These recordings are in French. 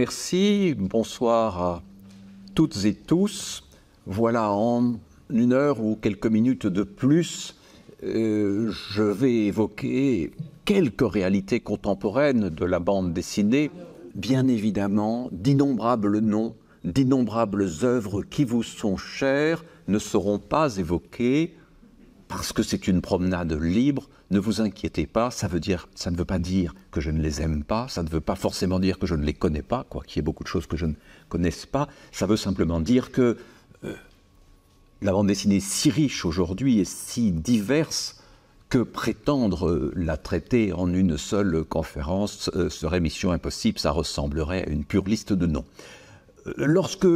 Merci, Bonsoir à toutes et tous. Voilà, en une heure ou quelques minutes de plus, euh, je vais évoquer quelques réalités contemporaines de la bande dessinée. Bien évidemment, d'innombrables noms, d'innombrables œuvres qui vous sont chères ne seront pas évoquées parce que c'est une promenade libre, ne vous inquiétez pas, ça, veut dire, ça ne veut pas dire que je ne les aime pas, ça ne veut pas forcément dire que je ne les connais pas, quoi qu'il y ait beaucoup de choses que je ne connaisse pas, ça veut simplement dire que euh, la bande dessinée si riche aujourd'hui et si diverse que prétendre euh, la traiter en une seule conférence euh, serait mission impossible, ça ressemblerait à une pure liste de noms. Lorsque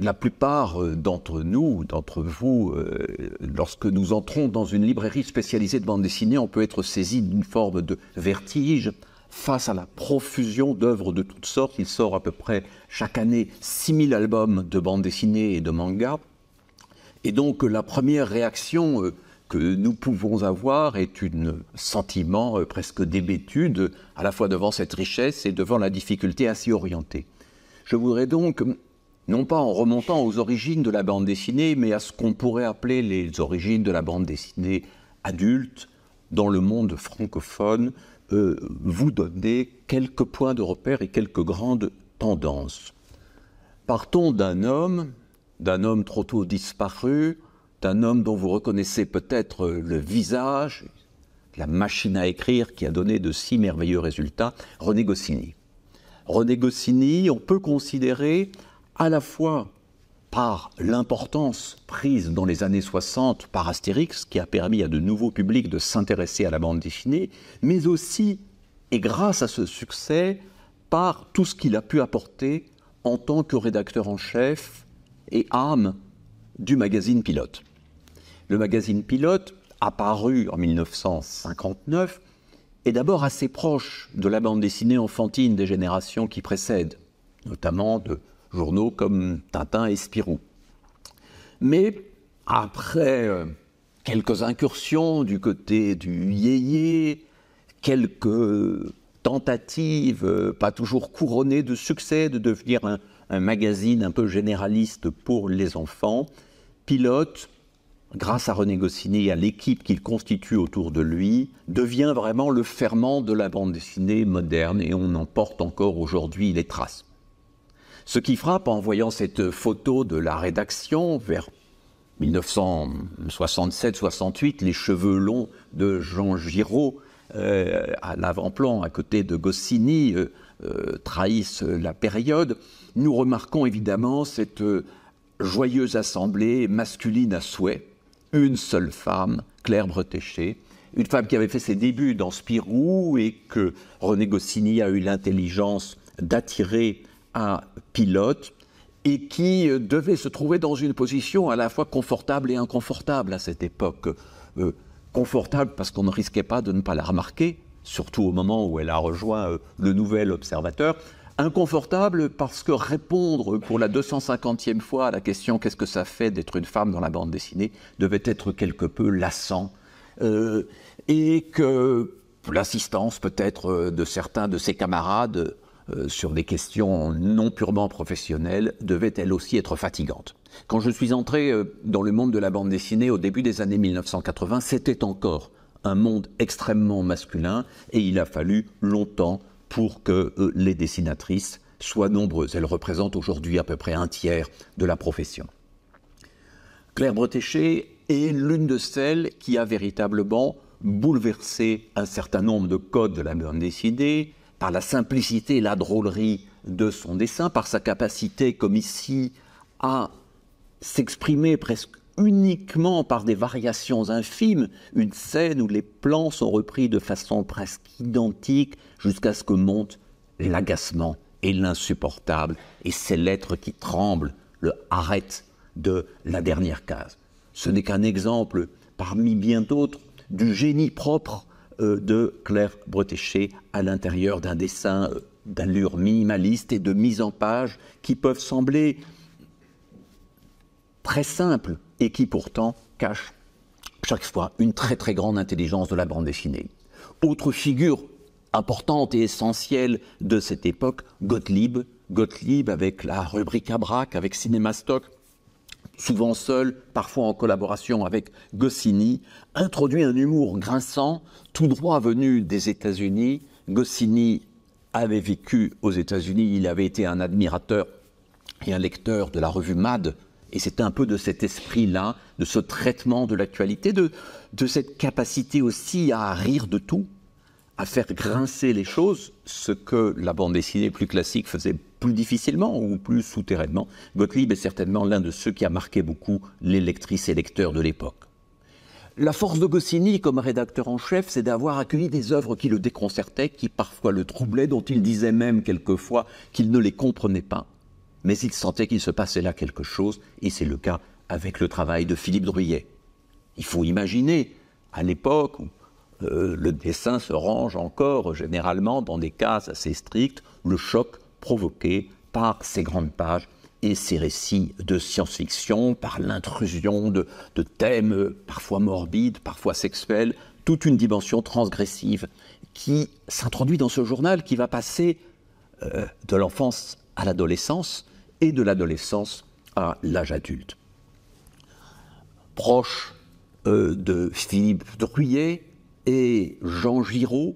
la plupart euh, d'entre nous, d'entre vous, euh, lorsque nous entrons dans une librairie spécialisée de bande dessinée, on peut être saisi d'une forme de vertige face à la profusion d'œuvres de toutes sortes. Il sort à peu près chaque année 6000 albums de bande dessinée et de manga. Et donc la première réaction euh, que nous pouvons avoir est un sentiment presque d'hébétude, à la fois devant cette richesse et devant la difficulté à s'y orienter. Je voudrais donc non pas en remontant aux origines de la bande dessinée, mais à ce qu'on pourrait appeler les origines de la bande dessinée adulte dans le monde francophone, euh, vous donner quelques points de repère et quelques grandes tendances. Partons d'un homme, d'un homme trop tôt disparu, d'un homme dont vous reconnaissez peut-être euh, le visage, la machine à écrire qui a donné de si merveilleux résultats, René Goscinny. René Goscinny, on peut considérer à la fois par l'importance prise dans les années 60 par Astérix, qui a permis à de nouveaux publics de s'intéresser à la bande dessinée, mais aussi, et grâce à ce succès, par tout ce qu'il a pu apporter en tant que rédacteur en chef et âme du magazine Pilote. Le magazine Pilote, apparu en 1959, est d'abord assez proche de la bande dessinée enfantine des générations qui précèdent, notamment de journaux comme Tintin et Spirou. Mais après euh, quelques incursions du côté du yéyé, quelques tentatives, euh, pas toujours couronnées de succès, de devenir un, magazine un peu généraliste pour les enfants, Pilote, grâce à René Goscinny et à l'équipe qu'il constitue autour de lui, devient vraiment le ferment de la bande dessinée moderne et on en porte encore aujourd'hui les traces. Ce qui frappe en voyant cette photo de la rédaction vers 1967-68, les cheveux longs de Jean Giraud euh, à l'avant-plan, à côté de Goscinny, euh, euh, trahissent la période. Nous remarquons évidemment cette joyeuse assemblée masculine à souhait, une seule femme, Claire Bretéché, une femme qui avait fait ses débuts dans Spirou et que René Goscinny a eu l'intelligence d'attirer un pilote et qui euh, devait se trouver dans une position à la fois confortable et inconfortable à cette époque. Euh, confortable parce qu'on ne risquait pas de ne pas la remarquer, surtout au moment où elle a rejoint euh, le nouvel observateur. Inconfortable parce que répondre pour la 250e fois à la question qu'est-ce que ça fait d'être une femme dans la bande dessinée devait être quelque peu lassant. et que l'assistance peut-être de certains de ses camarades euh, sur des questions non purement professionnelles devait elle aussi être fatigante. Quand je suis entrée euh, dans le monde de la bande dessinée au début des années 1980, c'était encore un monde extrêmement masculin et il a fallu longtemps pour que euh, les dessinatrices soient nombreuses. Elles représentent aujourd'hui à peu près un tiers de la profession. Claire Bretéché est l'une de celles qui a véritablement bouleversé un certain nombre de codes de la bande dessinée, par la simplicité et la drôlerie de son dessin, par sa capacité, comme ici, à s'exprimer presque uniquement par des variations infimes, une scène où les plans sont repris de façon presque identique jusqu'à ce que monte l'agacement et l'insupportable, et ces lettres qui tremblent, le arrête de la dernière case. Ce n'est qu'un exemple parmi bien d'autres du génie propre euh, de Claire Bretéché à l'intérieur d'un dessin euh, d'allure minimaliste et de mise en page qui peuvent sembler très simples et qui pourtant cachent chaque fois une très très grande intelligence de la bande dessinée. Autre figure importante et essentielle de cette époque, Gottlieb, Gottlieb avec la rubrique à braque, avec Stock, souvent seul, parfois en collaboration avec Goscinny, introduit un humour grinçant, tout droit venu des États-Unis. Goscinny avait vécu aux États-Unis, il avait été un admirateur et un lecteur de la revue Mad, et c'est un peu de cet esprit-là, de ce traitement de l'actualité, de, de cette capacité aussi à rire de tout, à faire grincer les choses, ce que la bande dessinée plus classique faisait plus difficilement ou plus souterrainement, Gottlieb est certainement l'un de ceux qui a marqué beaucoup les lectrices et lecteurs de l'époque. La force de Goscinny comme rédacteur en chef, c'est d'avoir accueilli des œuvres qui le déconcertaient, qui parfois le troublaient, dont il disait même quelquefois qu'il ne les comprenait pas, mais il sentait qu'il se passait là quelque chose, et c'est le cas avec le travail de Philippe Druyet. Il faut imaginer, à l'époque où euh, le dessin se range encore généralement dans des cases assez strictes, le choc provoquée par ces grandes pages et ces récits de science-fiction, par l'intrusion de, thèmes parfois morbides, parfois sexuels, toute une dimension transgressive qui s'introduit dans ce journal qui va passer euh, de l'enfance à l'adolescence et de l'adolescence à l'âge adulte. Proche euh, de Philippe Druyer et Jean Giraud,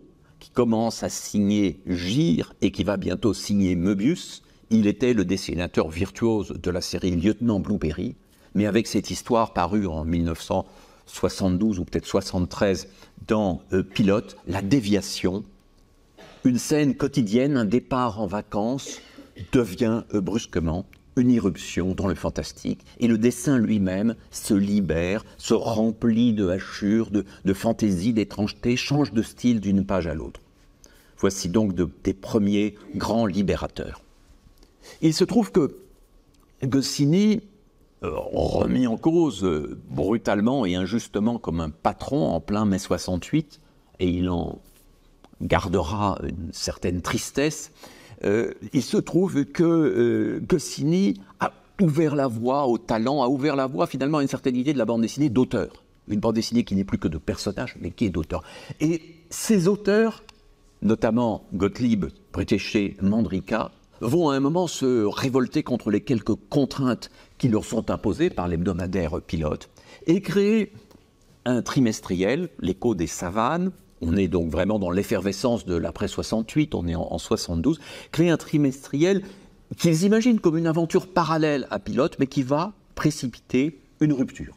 commence à signer Gire et qui va bientôt signer Möbius. Il était le dessinateur virtuose de la série Lieutenant Blueberry, mais avec cette histoire parue en 1972 ou peut-être 73 dans euh, Pilote, la déviation, une scène quotidienne, un départ en vacances devient euh, brusquement une irruption dans le fantastique, et le dessin lui-même se libère, se remplit de hachures, de, de fantaisies, d'étrangetés, change de style d'une page à l'autre. Voici donc des premiers grands libérateurs. Il se trouve que Goscinny, euh, remis en cause euh, brutalement et injustement comme un patron en plein mai 68, et il en gardera une certaine tristesse, euh, il se trouve que Gossini Goscinny a ouvert la voie au talent, a ouvert la voie finalement à une certaine idée de la bande dessinée d'auteur. Une bande dessinée qui n'est plus que de personnages, mais qui est d'auteur. Et ces auteurs notamment Gottlieb, Prétéché, Mandrika, vont à un moment se révolter contre les quelques contraintes qui leur sont imposées par l'hebdomadaire pilote et créer un trimestriel, l'écho des savanes, on est donc vraiment dans l'effervescence de l'après 68, on est en, en 72, créer un trimestriel qu'ils imaginent comme une aventure parallèle à Pilote, mais qui va précipiter une rupture.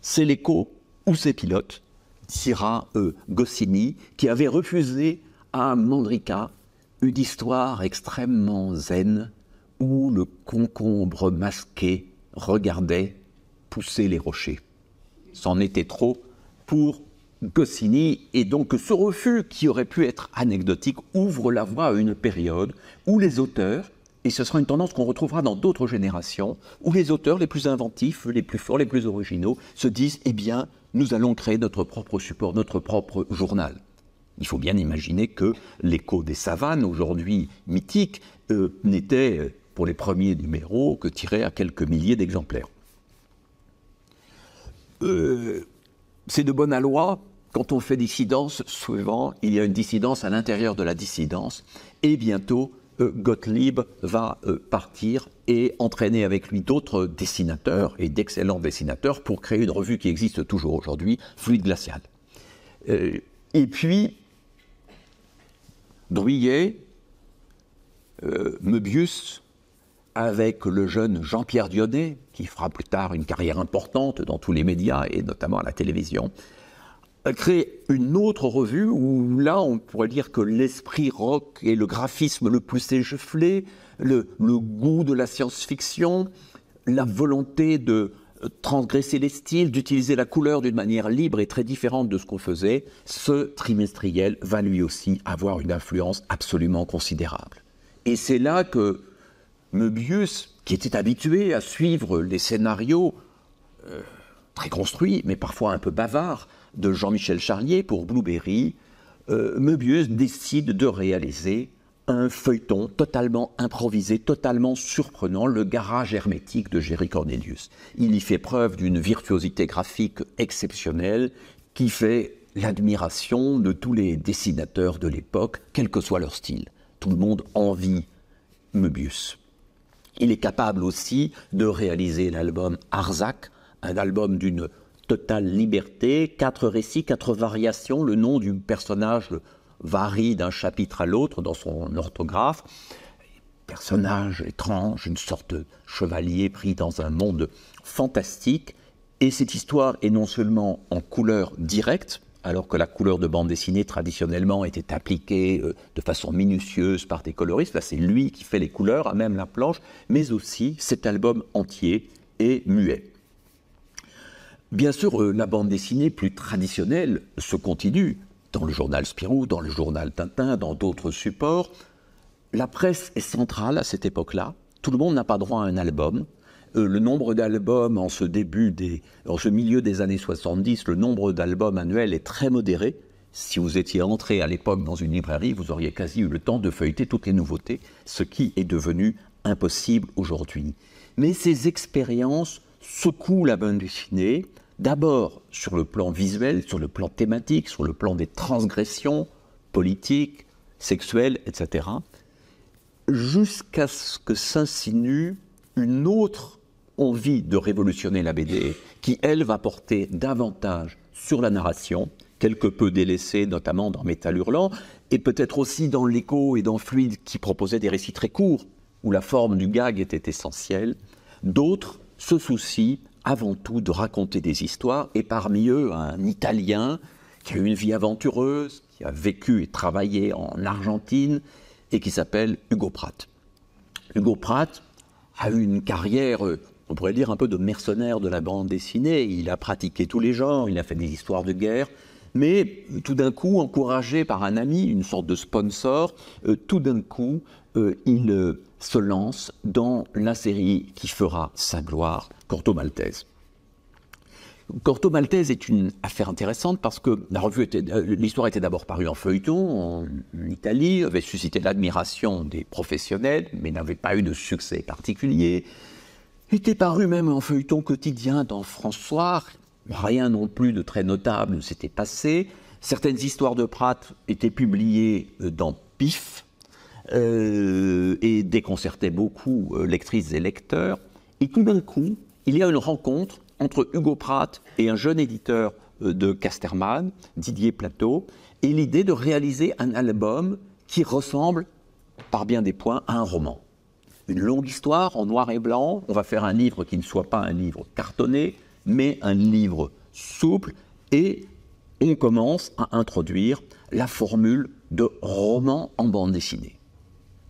C'est l'écho ou c'est Pilote Syrah e. Goscinny, qui avait refusé à Mandrika une histoire extrêmement zen où le concombre masqué regardait pousser les rochers. C'en était trop pour Goscinny, et donc ce refus, qui aurait pu être anecdotique, ouvre la voie à une période où les auteurs, et ce sera une tendance qu'on retrouvera dans d'autres générations, où les auteurs les plus inventifs, les plus forts, les plus originaux se disent, eh bien, nous allons créer notre propre support, notre propre journal. Il faut bien imaginer que l'écho des savanes, aujourd'hui mythique, euh, n'était euh, pour les premiers numéros que tiré à quelques milliers d'exemplaires. Euh, c'est de bonne loi, quand on fait dissidence, souvent il y a une dissidence à l'intérieur de la dissidence, et bientôt Gottlieb va euh, partir et entraîner avec lui d'autres dessinateurs et d'excellents dessinateurs pour créer une revue qui existe toujours aujourd'hui, Fluide Glacial. Euh, et puis, Drouillet, euh, Meubius, avec le jeune Jean-Pierre Dionnet, qui fera plus tard une carrière importante dans tous les médias et notamment à la télévision, crée une autre revue où là, on pourrait dire que l'esprit rock et le graphisme le plus échevelé, le, goût de la science-fiction, la volonté de euh, transgresser les styles, d'utiliser la couleur d'une manière libre et très différente de ce qu'on faisait, ce trimestriel va lui aussi avoir une influence absolument considérable. Et c'est là que Möbius, qui était habitué à suivre les scénarios euh, très construits, mais parfois un peu bavards, de Jean-Michel Charlier pour Blueberry, euh, Meubius décide de réaliser un feuilleton totalement improvisé, totalement surprenant, le garage hermétique de Jerry Cornelius. Il y fait preuve d'une virtuosité graphique exceptionnelle qui fait l'admiration de tous les dessinateurs de l'époque, quel que soit leur style. Tout le monde envie Meubius. Il est capable aussi de réaliser l'album Arzac, un album d'une totale liberté, quatre récits, quatre variations, le nom du personnage varie d'un chapitre à l'autre dans son orthographe. Personnage étrange, une sorte de chevalier pris dans un monde fantastique. Et cette histoire est non seulement en couleur directe, alors que la couleur de bande dessinée traditionnellement était appliquée euh, de façon minutieuse par des coloristes, c'est lui qui fait les couleurs, à même la planche, mais aussi cet album entier est muet. Bien sûr, euh, la bande dessinée plus traditionnelle se continue dans le journal Spirou, dans le journal Tintin, dans d'autres supports. La presse est centrale à cette époque-là. Tout le monde n'a pas droit à un album. Euh, le nombre d'albums en ce début des, en ce milieu des années 70, le nombre d'albums annuels est très modéré. Si vous étiez entré à l'époque dans une librairie, vous auriez quasi eu le temps de feuilleter toutes les nouveautés, ce qui est devenu impossible aujourd'hui. Mais ces expériences secoue la bande dessinée, d'abord sur le plan visuel, sur le plan thématique, sur le plan des transgressions politiques, sexuelles, etc., jusqu'à ce que s'insinue une autre envie de révolutionner la BD, qui, elle, va porter davantage sur la narration, quelque peu délaissée, notamment dans Métal Hurlant, et peut-être aussi dans L'écho et dans Fluide, qui proposait des récits très courts, où la forme du gag était essentielle. D'autres se soucient avant tout de raconter des histoires, et parmi eux un Italien qui a eu une vie aventureuse, qui a vécu et travaillé en Argentine, et qui s'appelle Hugo Pratt. Hugo Pratt a eu une carrière, euh, on pourrait dire, un peu de mercenaire de la bande dessinée. Il a pratiqué tous les genres, il a fait des histoires de guerre, mais tout d'un coup, encouragé par un ami, une sorte de sponsor, euh, tout d'un coup, euh, il euh, se lance dans la série qui fera sa gloire, Corto Maltese. Corto Maltese est une affaire intéressante parce que la revue euh, l'histoire était d'abord parue en feuilleton en Italie, avait suscité l'admiration des professionnels, mais n'avait pas eu de succès particulier. Était parue même en feuilleton quotidien dans François. Rien non plus de très notable ne s'était passé. Certaines histoires de Pratt étaient publiées dans PIF, euh, et déconcertait beaucoup euh, lectrices et lecteurs. Et tout d'un coup, il y a une rencontre entre Hugo Pratt et un jeune éditeur euh, de Casterman, Didier Plateau, et l'idée de réaliser un album qui ressemble, par bien des points, à un roman. Une longue histoire en noir et blanc. On va faire un livre qui ne soit pas un livre cartonné, mais un livre souple. Et on commence à introduire la formule de roman en bande dessinée.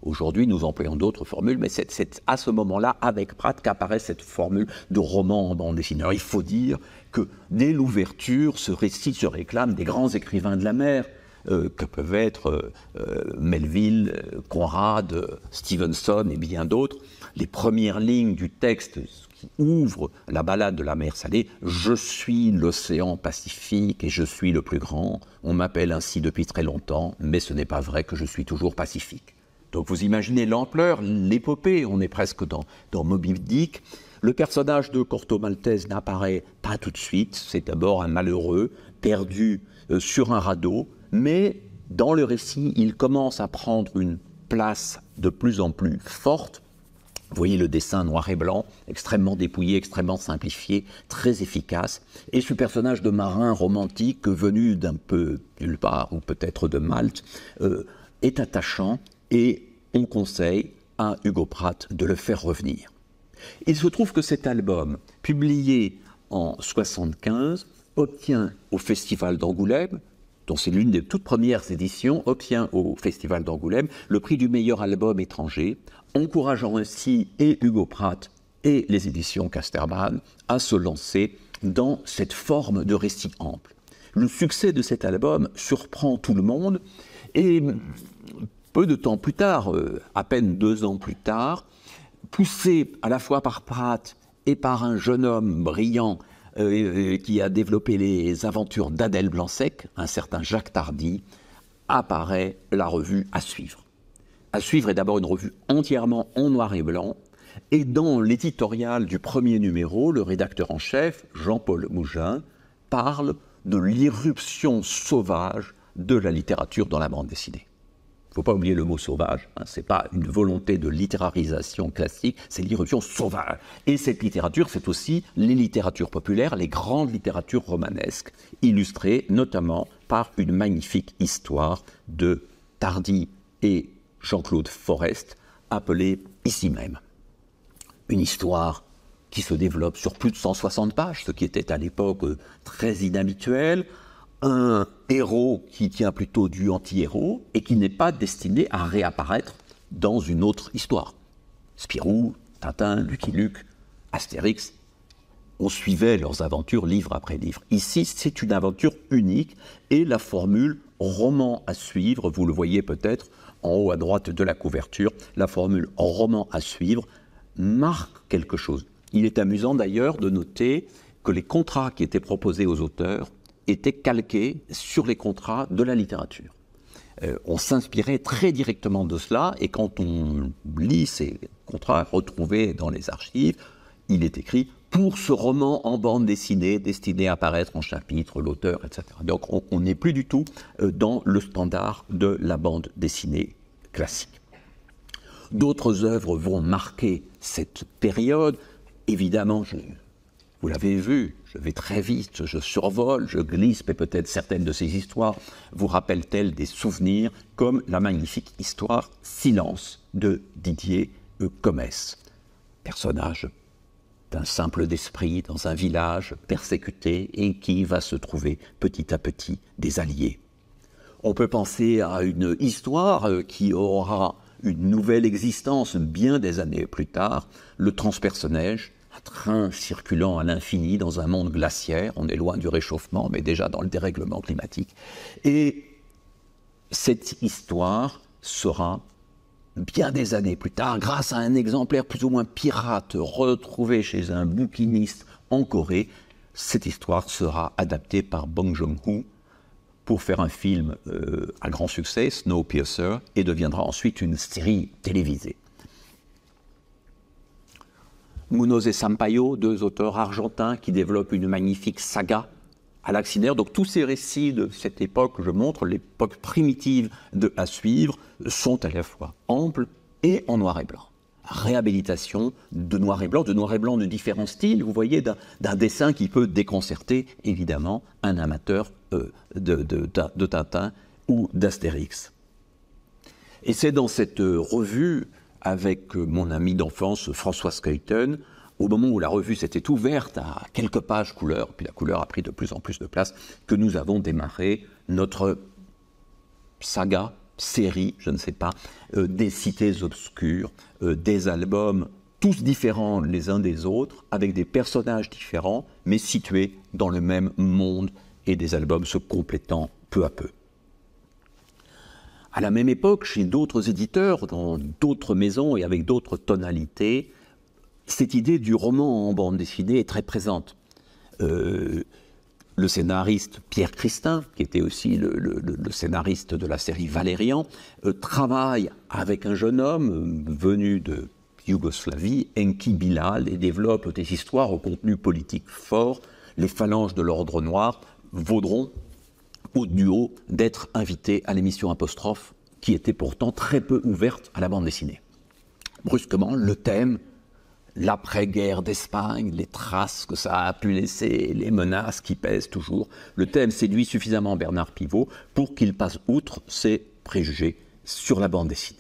Aujourd'hui, nous employons d'autres formules, mais c'est à ce moment-là, avec Pratt, qu'apparaît cette formule de roman en bande dessinée. il faut dire que dès l'ouverture, ce récit se réclame des grands écrivains de la mer, euh, que peuvent être euh, euh, Melville, Conrad, Stevenson et bien d'autres. Les premières lignes du texte qui ouvre la balade de la mer salée, Je suis l'océan Pacifique et je suis le plus grand. On m'appelle ainsi depuis très longtemps, mais ce n'est pas vrai que je suis toujours pacifique. Donc vous imaginez l'ampleur, l'épopée, on est presque dans, dans Moby Dick. Le personnage de Corto Maltese n'apparaît pas tout de suite, c'est d'abord un malheureux perdu euh, sur un radeau, mais dans le récit, il commence à prendre une place de plus en plus forte. Vous voyez le dessin noir et blanc, extrêmement dépouillé, extrêmement simplifié, très efficace. Et ce personnage de marin romantique, venu d'un peu nulle part, ou peut-être de Malte, euh, est attachant et on conseille à Hugo Pratt de le faire revenir. Il se trouve que cet album, publié en 1975, obtient au Festival d'Angoulême, dont c'est l'une des toutes premières éditions, obtient au Festival d'Angoulême le prix du meilleur album étranger, encourageant ainsi et Hugo Pratt et les éditions Casterman à se lancer dans cette forme de récit ample. Le succès de cet album surprend tout le monde et peu de temps plus tard, euh, à peine deux ans plus tard, poussé à la fois par Pratt et par un jeune homme brillant euh, qui a développé les aventures d'Adèle blanc un certain Jacques Tardy, apparaît la revue à suivre. À suivre est d'abord une revue entièrement en noir et blanc, et dans l'éditorial du premier numéro, le rédacteur en chef, Jean-Paul Mougin, parle de l'irruption sauvage de la littérature dans la bande dessinée. Il ne faut pas oublier le mot sauvage. Hein. ce n'est pas une volonté de littérarisation classique, c'est l'irruption sauvage. Et cette littérature, c'est aussi les littératures populaires, les grandes littératures romanesques, illustrées notamment par une magnifique histoire de Tardy et Jean-Claude Forest, appelée ici même. Une histoire qui se développe sur plus de 160 pages, ce qui était à l'époque euh, très inhabituel, un héros qui tient plutôt du anti-héros et qui n'est pas destiné à réapparaître dans une autre histoire. Spirou, Tintin, Lucky Luke, Astérix, on suivait leurs aventures livre après livre. Ici, c'est une aventure unique et la formule roman à suivre, vous le voyez peut-être en haut à droite de la couverture, la formule roman à suivre marque quelque chose. Il est amusant d'ailleurs de noter que les contrats qui étaient proposés aux auteurs était calqué sur les contrats de la littérature. Euh, on s'inspirait très directement de cela, et quand on lit ces contrats retrouvés dans les archives, il est écrit pour ce roman en bande dessinée, destiné à paraître en chapitre, l'auteur, etc. Donc on n'est plus du tout euh, dans le standard de la bande dessinée classique. D'autres œuvres vont marquer cette période. Évidemment, vous l'avez vu, je vais très vite, je survole, je glisse, et peut-être certaines de ces histoires vous rappellent-elles des souvenirs comme la magnifique histoire Silence de Didier Comès, personnage d'un simple d'esprit dans un village persécuté et qui va se trouver petit à petit des alliés. On peut penser à une histoire euh, qui aura une nouvelle existence bien des années plus tard, le transpersonnage un train circulant à l'infini dans un monde glaciaire. On est loin du réchauffement, mais déjà dans le dérèglement climatique. Et cette histoire sera bien des années plus tard, grâce à un exemplaire plus ou moins pirate retrouvé chez un bouquiniste en Corée, cette histoire sera adaptée par Bong Joon-ho pour faire un film euh, à grand succès, Snowpiercer, et deviendra ensuite une série télévisée. Munoz et Sampaio, deux auteurs argentins qui développent une magnifique saga à l'axinaire. Donc tous ces récits de cette époque, je montre l'époque primitive de à suivre, sont à la fois amples et en noir et blanc. Réhabilitation de noir et blanc, de noir et blanc de différents styles, vous voyez, d'un dessin qui peut déconcerter évidemment un amateur euh, de, de Tintin ou d'Astérix. Et c'est dans cette euh, revue avec euh, mon ami d'enfance François Skeuten, au moment où la revue s'était ouverte à quelques pages couleur, puis la couleur a pris de plus en plus de place, que nous avons démarré notre saga, série, je ne sais pas, euh, des cités obscures, euh, des albums tous différents les uns des autres, avec des personnages différents, mais situés dans le même monde et des albums se complétant peu à peu. À la même époque, chez d'autres éditeurs, dans d'autres maisons et avec d'autres tonalités, cette idée du roman en bande dessinée est très présente. Euh, le scénariste Pierre Christin, qui était aussi le, scénariste de la série Valérian, euh, travaille avec un jeune homme euh, venu de Yougoslavie, Enki Bilal, et développe des histoires au contenu politique fort, les phalanges de l'ordre noir, vaudront au duo d'être invité à l'émission Apostrophe, qui était pourtant très peu ouverte à la bande dessinée. Brusquement, le thème, l'après-guerre d'Espagne, les traces que ça a pu laisser, les menaces qui pèsent toujours, le thème séduit suffisamment Bernard Pivot pour qu'il passe outre ses préjugés sur la bande dessinée.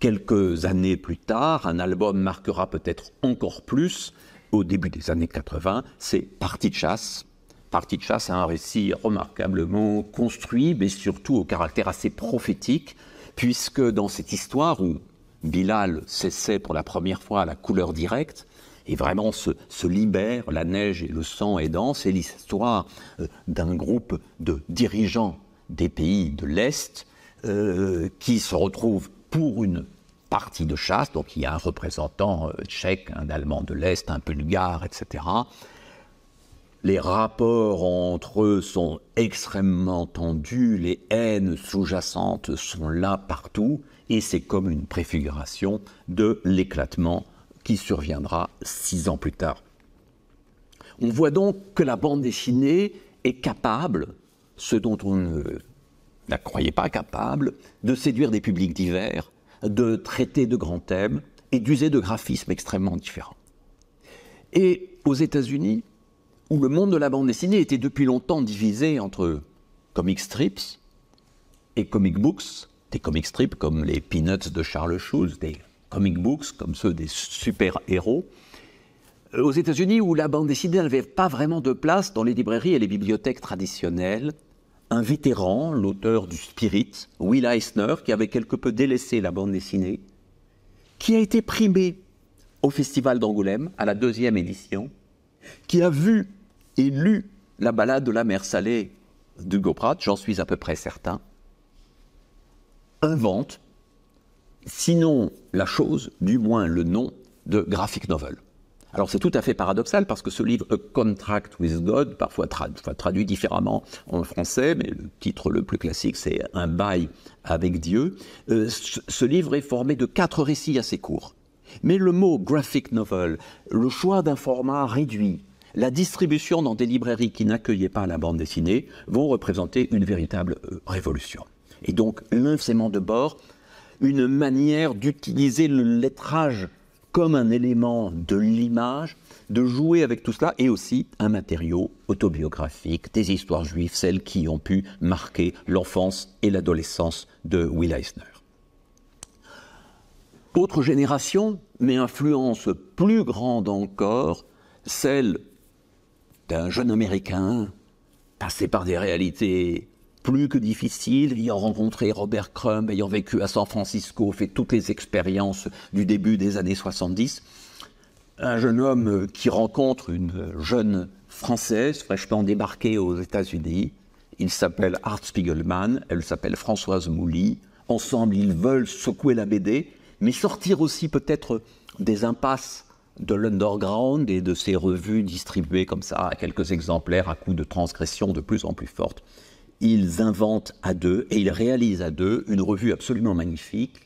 Quelques années plus tard, un album marquera peut-être encore plus, au début des années 80, c'est Parti de chasse, Partie de chasse a un récit remarquablement construit, mais surtout au caractère assez prophétique, puisque dans cette histoire où Bilal s'essaie pour la première fois la couleur directe, et vraiment se, libère, la neige et le sang aidant, c'est l'histoire euh, d'un groupe de dirigeants des pays de l'Est euh, qui se retrouvent pour une partie de chasse, donc il y a un représentant euh, tchèque, un allemand de l'Est, un bulgare, etc., les rapports entre eux sont extrêmement tendus, les haines sous-jacentes sont là partout, et c'est comme une préfiguration de l'éclatement qui surviendra six ans plus tard. On voit donc que la bande dessinée est capable, ce dont on ne la croyait pas capable, de séduire des publics divers, de traiter de grands thèmes et d'user de graphismes extrêmement différents. Et aux États-Unis, où le monde de la bande dessinée était depuis longtemps divisé entre comic strips et comic books, des comic strips comme les Peanuts de Charles Schulz, des comic books comme ceux des super-héros, euh, aux États-Unis où la bande dessinée n'avait pas vraiment de place dans les librairies et les bibliothèques traditionnelles, un vétéran, l'auteur du Spirit, Will Eisner, qui avait quelque peu délaissé la bande dessinée, qui a été primé au Festival d'Angoulême, à la deuxième édition, qui a vu et lu la balade de la mer salée d'Hugo Pratt, j'en suis à peu près certain, invente, sinon la chose, du moins le nom de graphic novel. Alors c'est tout à fait paradoxal parce que ce livre A Contract with God, parfois traduit, différemment en français, mais le titre le plus classique c'est Un bail avec Dieu, euh, ce livre est formé de quatre récits assez courts. Mais le mot graphic novel, le choix d'un format réduit, la distribution dans des librairies qui n'accueillaient pas la bande dessinée vont représenter une véritable euh, révolution. Et donc sémant de bord, une manière d'utiliser le lettrage comme un élément de l'image, de jouer avec tout cela, et aussi un matériau autobiographique, des histoires juives, celles qui ont pu marquer l'enfance et l'adolescence de Will Eisner. Autre génération, mais influence plus grande encore, celle d'un jeune Américain passé par des réalités plus que difficiles, ayant rencontré Robert Crumb, ayant vécu à San Francisco, fait toutes les expériences du début des années 70. Un jeune homme qui rencontre une jeune Française fraîchement débarquée aux États-Unis. Il s'appelle Art Spiegelman, elle s'appelle Françoise Mouly. Ensemble, ils veulent secouer la BD, mais sortir aussi peut-être des impasses de l'underground et de ses revues distribuées comme ça à quelques exemplaires à coups de transgression de plus en plus fortes. Ils inventent à deux et ils réalisent à deux une revue absolument magnifique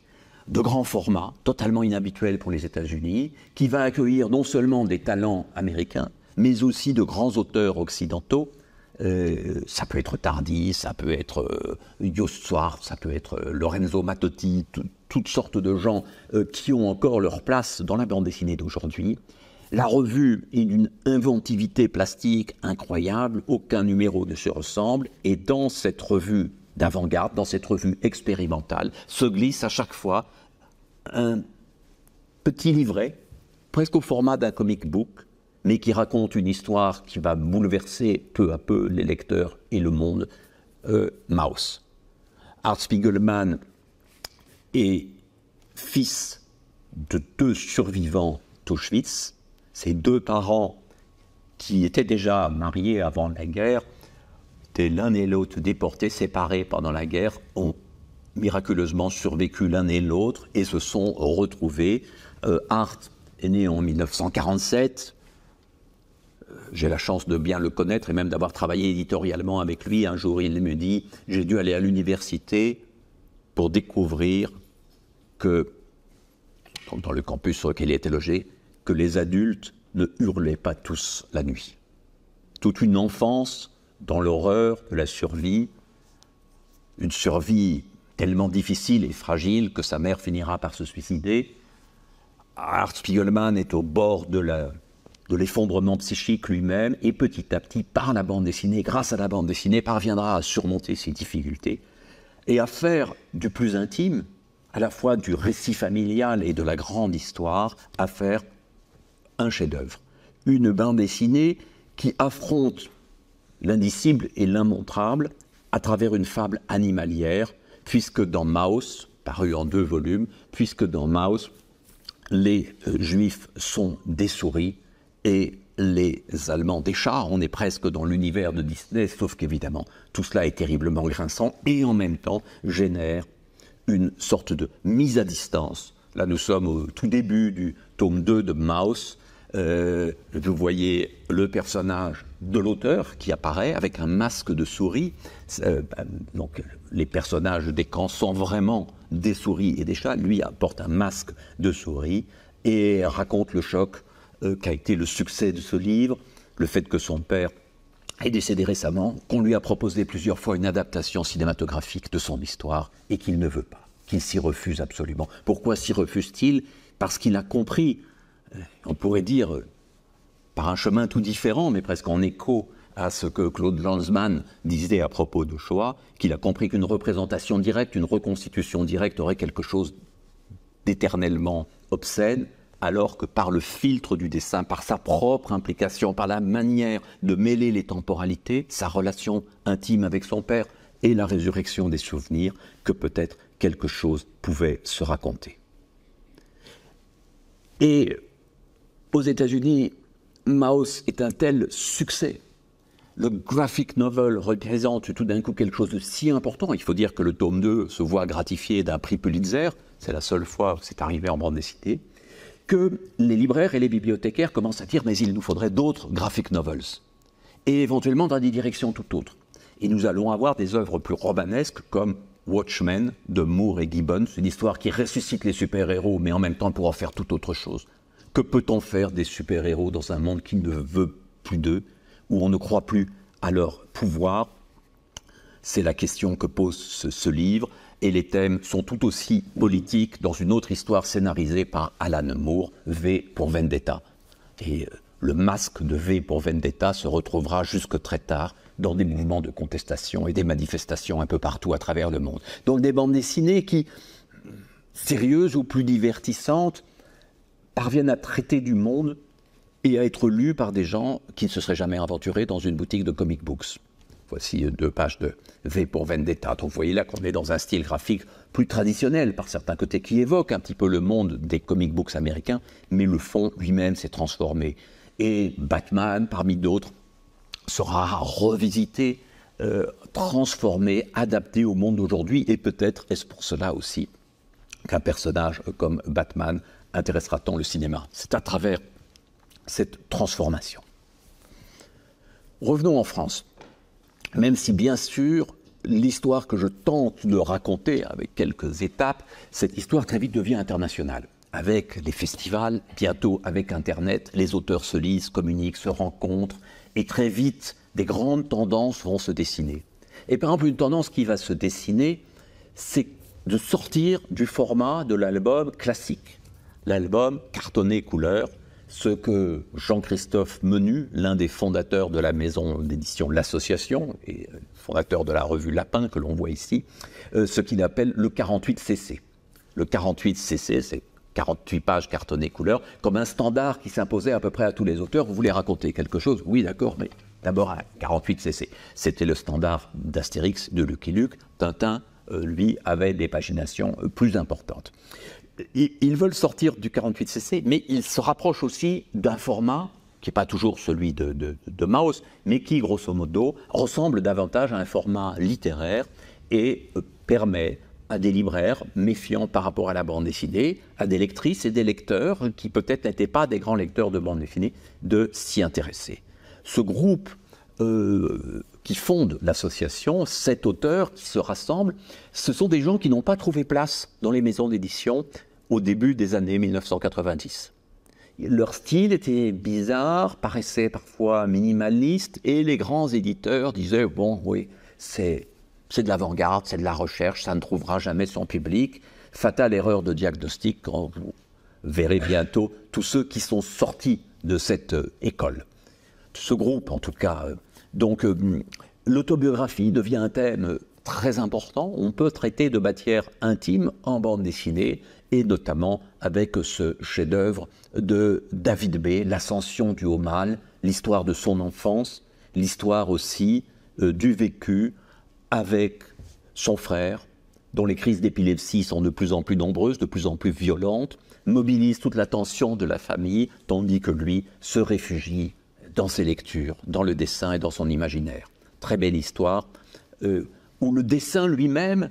de grand format, totalement inhabituel pour les États-Unis, qui va accueillir non seulement des talents américains, mais aussi de grands auteurs occidentaux, euh, ça peut être Tardy, ça peut être euh, Yost Swartz, ça peut être euh, Lorenzo Mattotti, toutes sortes de gens qui ont encore leur place dans la bande dessinée d'aujourd'hui. La revue est d'une inventivité plastique incroyable, aucun numéro ne se ressemble, et dans cette revue d'avant-garde, dans cette revue expérimentale, se glisse à chaque fois un petit livret, presque au format d'un comic book, mais qui raconte une histoire qui va bouleverser peu à peu les lecteurs et le monde, euh, Maus. Art Spiegelman est fils de deux survivants d'Auschwitz. Ses deux parents, qui étaient déjà mariés avant la guerre, étaient l'un et l'autre déportés, séparés pendant la guerre, ont miraculeusement survécu l'un et l'autre et se sont retrouvés. Euh, Art est né en 1947, j'ai la chance de bien le connaître et même d'avoir travaillé éditorialement avec lui. Un jour, il me dit J'ai dû aller à l'université pour découvrir que, dans le campus sur lequel il était logé, que les adultes ne hurlaient pas tous la nuit. Toute une enfance dans l'horreur de la survie, une survie tellement difficile et fragile que sa mère finira par se suicider. Art Spiegelman est au bord de la de l'effondrement psychique lui-même, et petit à petit, par la bande dessinée, grâce à la bande dessinée, parviendra à surmonter ses difficultés et à faire du plus intime, à la fois du récit familial et de la grande histoire, à faire un chef-d'œuvre. Une bande dessinée qui affronte l'indicible et l'immontrable à travers une fable animalière, puisque dans Maus, paru en deux volumes, puisque dans Maus, les euh, juifs sont des souris et les Allemands des chats, On est presque dans l'univers de Disney, sauf qu'évidemment, tout cela est terriblement grinçant et en même temps génère une sorte de mise à distance. Là, nous sommes au tout début du tome 2 de Mouse. Euh, vous voyez le personnage de l'auteur qui apparaît avec un masque de souris. Euh, ben, donc, les personnages des camps sont vraiment des souris et des chats. Lui apporte un masque de souris et raconte le choc euh, qu'a été le succès de ce livre, le fait que son père est décédé récemment, qu'on lui a proposé plusieurs fois une adaptation cinématographique de son histoire et qu'il ne veut pas, qu'il s'y refuse absolument. Pourquoi s'y refuse-t-il Parce qu'il a compris, euh, on pourrait dire euh, par un chemin tout différent, mais presque en écho à ce que Claude Lanzmann disait à propos de Shoah, qu'il a compris qu'une représentation directe, une reconstitution directe aurait quelque chose d'éternellement obscène, alors que par le filtre du dessin, par sa propre implication, par la manière de mêler les temporalités, sa relation intime avec son père et la résurrection des souvenirs, que peut-être quelque chose pouvait se raconter. Et aux États-Unis, Maus est un tel succès. Le graphic novel représente tout d'un coup quelque chose de si important. Il faut dire que le tome 2 se voit gratifié d'un prix Pulitzer. C'est la seule fois où c'est arrivé en bande dessinée que les libraires et les bibliothécaires commencent à dire mais il nous faudrait d'autres graphic novels et éventuellement dans des directions tout autres. Et nous allons avoir des œuvres plus romanesques comme Watchmen de Moore et Gibbons, une histoire qui ressuscite les super-héros mais en même temps pour en faire toute autre chose. Que peut-on faire des super-héros dans un monde qui ne veut plus d'eux, où on ne croit plus à leur pouvoir C'est la question que pose ce livre et les thèmes sont tout aussi politiques dans une autre histoire scénarisée par Alan Moore, V pour Vendetta. Et euh, le masque de V pour Vendetta se retrouvera jusque très tard dans des mouvements de contestation et des manifestations un peu partout à travers le monde. Donc des bandes dessinées qui, sérieuses ou plus divertissantes, parviennent à traiter du monde et à être lues par des gens qui ne se seraient jamais aventurés dans une boutique de comic books. Voici deux pages de V pour Vendetta. vous voyez là qu'on est dans un style graphique plus traditionnel par certains côtés, qui évoque un petit peu le monde des comic books américains, mais le fond lui-même s'est transformé. Et Batman, parmi d'autres, sera revisité, euh, transformé, adapté au monde d'aujourd'hui, et peut-être est-ce pour cela aussi qu'un personnage comme Batman intéressera tant le cinéma. C'est à travers cette transformation. Revenons en France. Même si, bien sûr, l'histoire que je tente de raconter avec quelques étapes, cette histoire très vite devient internationale. Avec les festivals, bientôt avec Internet, les auteurs se lisent, communiquent, se rencontrent, et très vite, des grandes tendances vont se dessiner. Et par exemple, une tendance qui va se dessiner, c'est de sortir du format de l'album classique, l'album cartonné couleur, ce que Jean-Christophe Menu, l'un des fondateurs de la maison d'édition L'Association et euh, fondateur de la revue Lapin que l'on voit ici, euh, ce qu'il appelle le 48cc. Le 48cc, c'est 48 pages cartonnées couleurs, comme un standard qui s'imposait à peu près à tous les auteurs. Vous voulez raconter quelque chose Oui, d'accord, mais d'abord à 48 cc. C'était le standard d'Astérix, de Lucky Luke. Tintin, euh, lui, avait des paginations plus importantes ils veulent sortir du 48cc, mais ils se rapprochent aussi d'un format qui n'est pas toujours celui de, de, mais qui, grosso modo, ressemble davantage à un format littéraire et euh, permet à des libraires méfiants par rapport à la bande dessinée, à des lectrices et des lecteurs qui peut-être n'étaient pas des grands lecteurs de bande dessinée, de s'y intéresser. Ce groupe euh, qui fondent l'association, cet auteur qui se rassemble, ce sont des gens qui n'ont pas trouvé place dans les maisons d'édition au début des années 1990. Leur style était bizarre, paraissait parfois minimaliste, et les grands éditeurs disaient, bon, oui, c'est, c'est de l'avant-garde, c'est de la recherche, ça ne trouvera jamais son public. Fatale erreur de diagnostic quand vous verrez bientôt tous ceux qui sont sortis de cette euh, école. Ce groupe, en tout cas, euh, donc euh, l'autobiographie devient un thème très important. On peut traiter de matière intime en bande dessinée et notamment avec ce chef-d'œuvre de David B, L'ascension du haut mal, l'histoire de son enfance, l'histoire aussi euh, du vécu avec son frère, dont les crises d'épilepsie sont de plus en plus nombreuses, de plus en plus violentes, mobilisent toute l'attention de la famille, tandis que lui se réfugie dans ses lectures, dans le dessin et dans son imaginaire. Très belle histoire, euh, où le dessin lui-même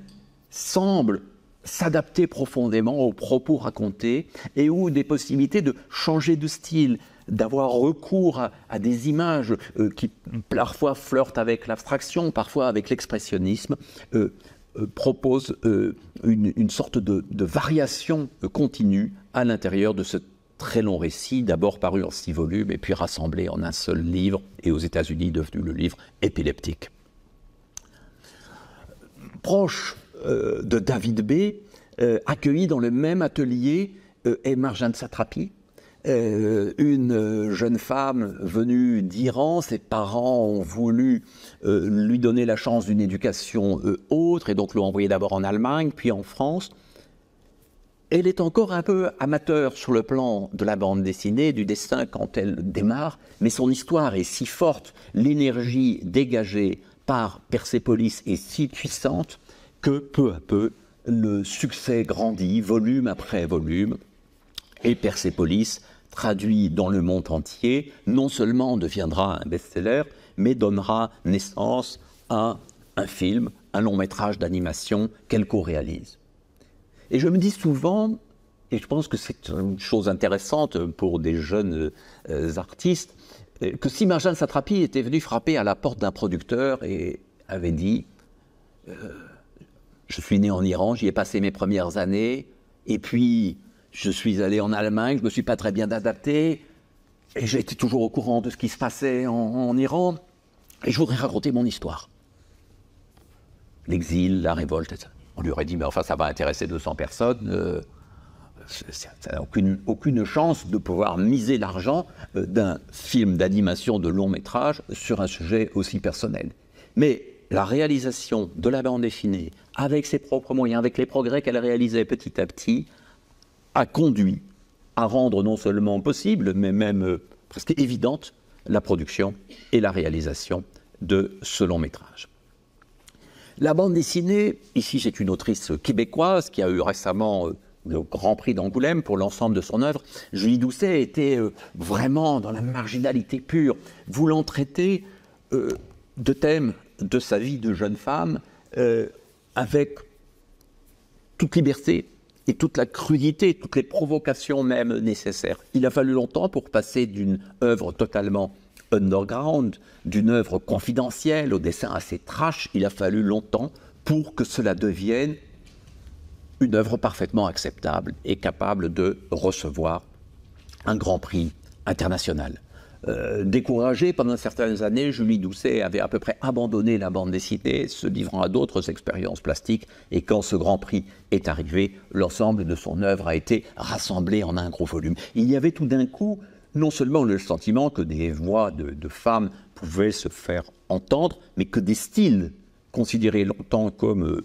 semble s'adapter profondément aux propos racontés et où des possibilités de changer de style, d'avoir recours à, des images euh, qui parfois flirtent avec l'abstraction, parfois avec l'expressionnisme, euh, proposent propose une, sorte de, de variation continue à l'intérieur de ce très long récit, d'abord paru en six volumes et puis rassemblé en un seul livre, et aux États-Unis devenu le livre épileptique. Proche euh, de David B., euh, accueilli dans le même atelier euh, est Marjane Satrapi, une jeune femme venue d'Iran, ses parents ont voulu lui donner la chance d'une éducation autre et donc l'ont envoyée d'abord en Allemagne, puis en France elle est encore un peu amateur sur le plan de la bande dessinée, du dessin quand elle démarre, mais son histoire est si forte, l'énergie dégagée par Persepolis est si puissante que peu à peu, le succès grandit, volume après volume, et Persepolis, traduit dans le monde entier, non seulement deviendra un best-seller, mais donnera naissance à un film, un long métrage d'animation qu'elle co-réalise. Et je me dis souvent, et je pense que c'est une chose intéressante pour des jeunes euh, artistes, euh, que si Marjane Satrapi était venu frapper à la porte d'un producteur et avait dit euh, Je suis né en Iran, j'y ai passé mes premières années, et puis je suis allé en Allemagne, je ne me suis pas très bien adapté, et j'étais toujours au courant de ce qui se passait en, en Iran, et je voudrais raconter mon histoire. L'exil, la révolte, etc. On lui aurait dit, mais enfin, ça va intéresser 200 personnes. Euh, ça n'a aucune, aucune, chance de pouvoir miser l'argent euh, d'un film d'animation de long métrage sur un sujet aussi personnel. Mais la réalisation de la bande dessinée, avec ses propres moyens, avec les progrès qu'elle réalisait petit à petit, a conduit à rendre non seulement possible, mais même euh, presque évidente, la production et la réalisation de ce long métrage. La bande dessinée, ici j'ai une autrice québécoise qui a eu récemment euh, le Grand Prix d'Angoulême pour l'ensemble de son œuvre. Julie Doucet était euh, vraiment dans la marginalité pure, voulant traiter euh, de thèmes de sa vie de jeune femme avec toute liberté, et toute la crudité, toutes les provocations même nécessaires. Il a fallu longtemps pour passer d'une œuvre totalement underground, d'une œuvre confidentielle au dessin assez trash, il a fallu longtemps pour que cela devienne une œuvre parfaitement acceptable et capable de recevoir un grand prix international. Euh, découragé pendant certaines années, Julie Doucet avait à peu près abandonné la bande dessinée, se livrant à d'autres expériences plastiques. Et quand ce Grand Prix est arrivé, l'ensemble de son œuvre a été rassemblé en un gros volume. Il y avait tout d'un coup non seulement le sentiment que des voix de, femmes pouvaient se faire entendre, mais que des styles considérés longtemps comme euh,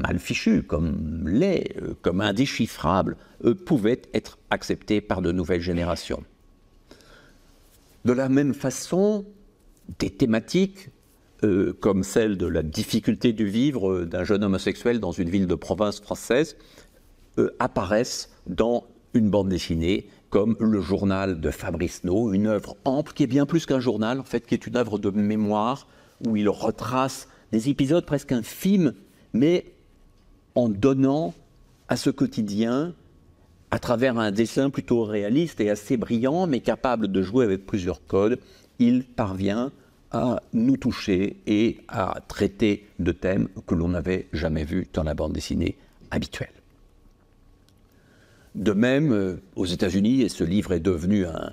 mal fichus, comme laids, euh, comme indéchiffrables, euh, pouvaient être acceptés par de nouvelles générations. De la même façon, des thématiques comme celle de la difficulté du vivre d'un jeune homosexuel dans une ville de province française apparaissent dans une bande dessinée comme le journal de Fabrice No, une œuvre ample qui est bien plus qu'un journal, en fait, qui est une œuvre de mémoire où il retrace des épisodes presque infimes, mais en donnant à ce quotidien, à travers un dessin plutôt réaliste et assez brillant, mais capable de jouer avec plusieurs codes, il parvient à nous toucher et à traiter de thèmes que l'on n'avait jamais vus dans la bande dessinée habituelle. De même, euh, aux États-Unis, et ce livre est devenu un,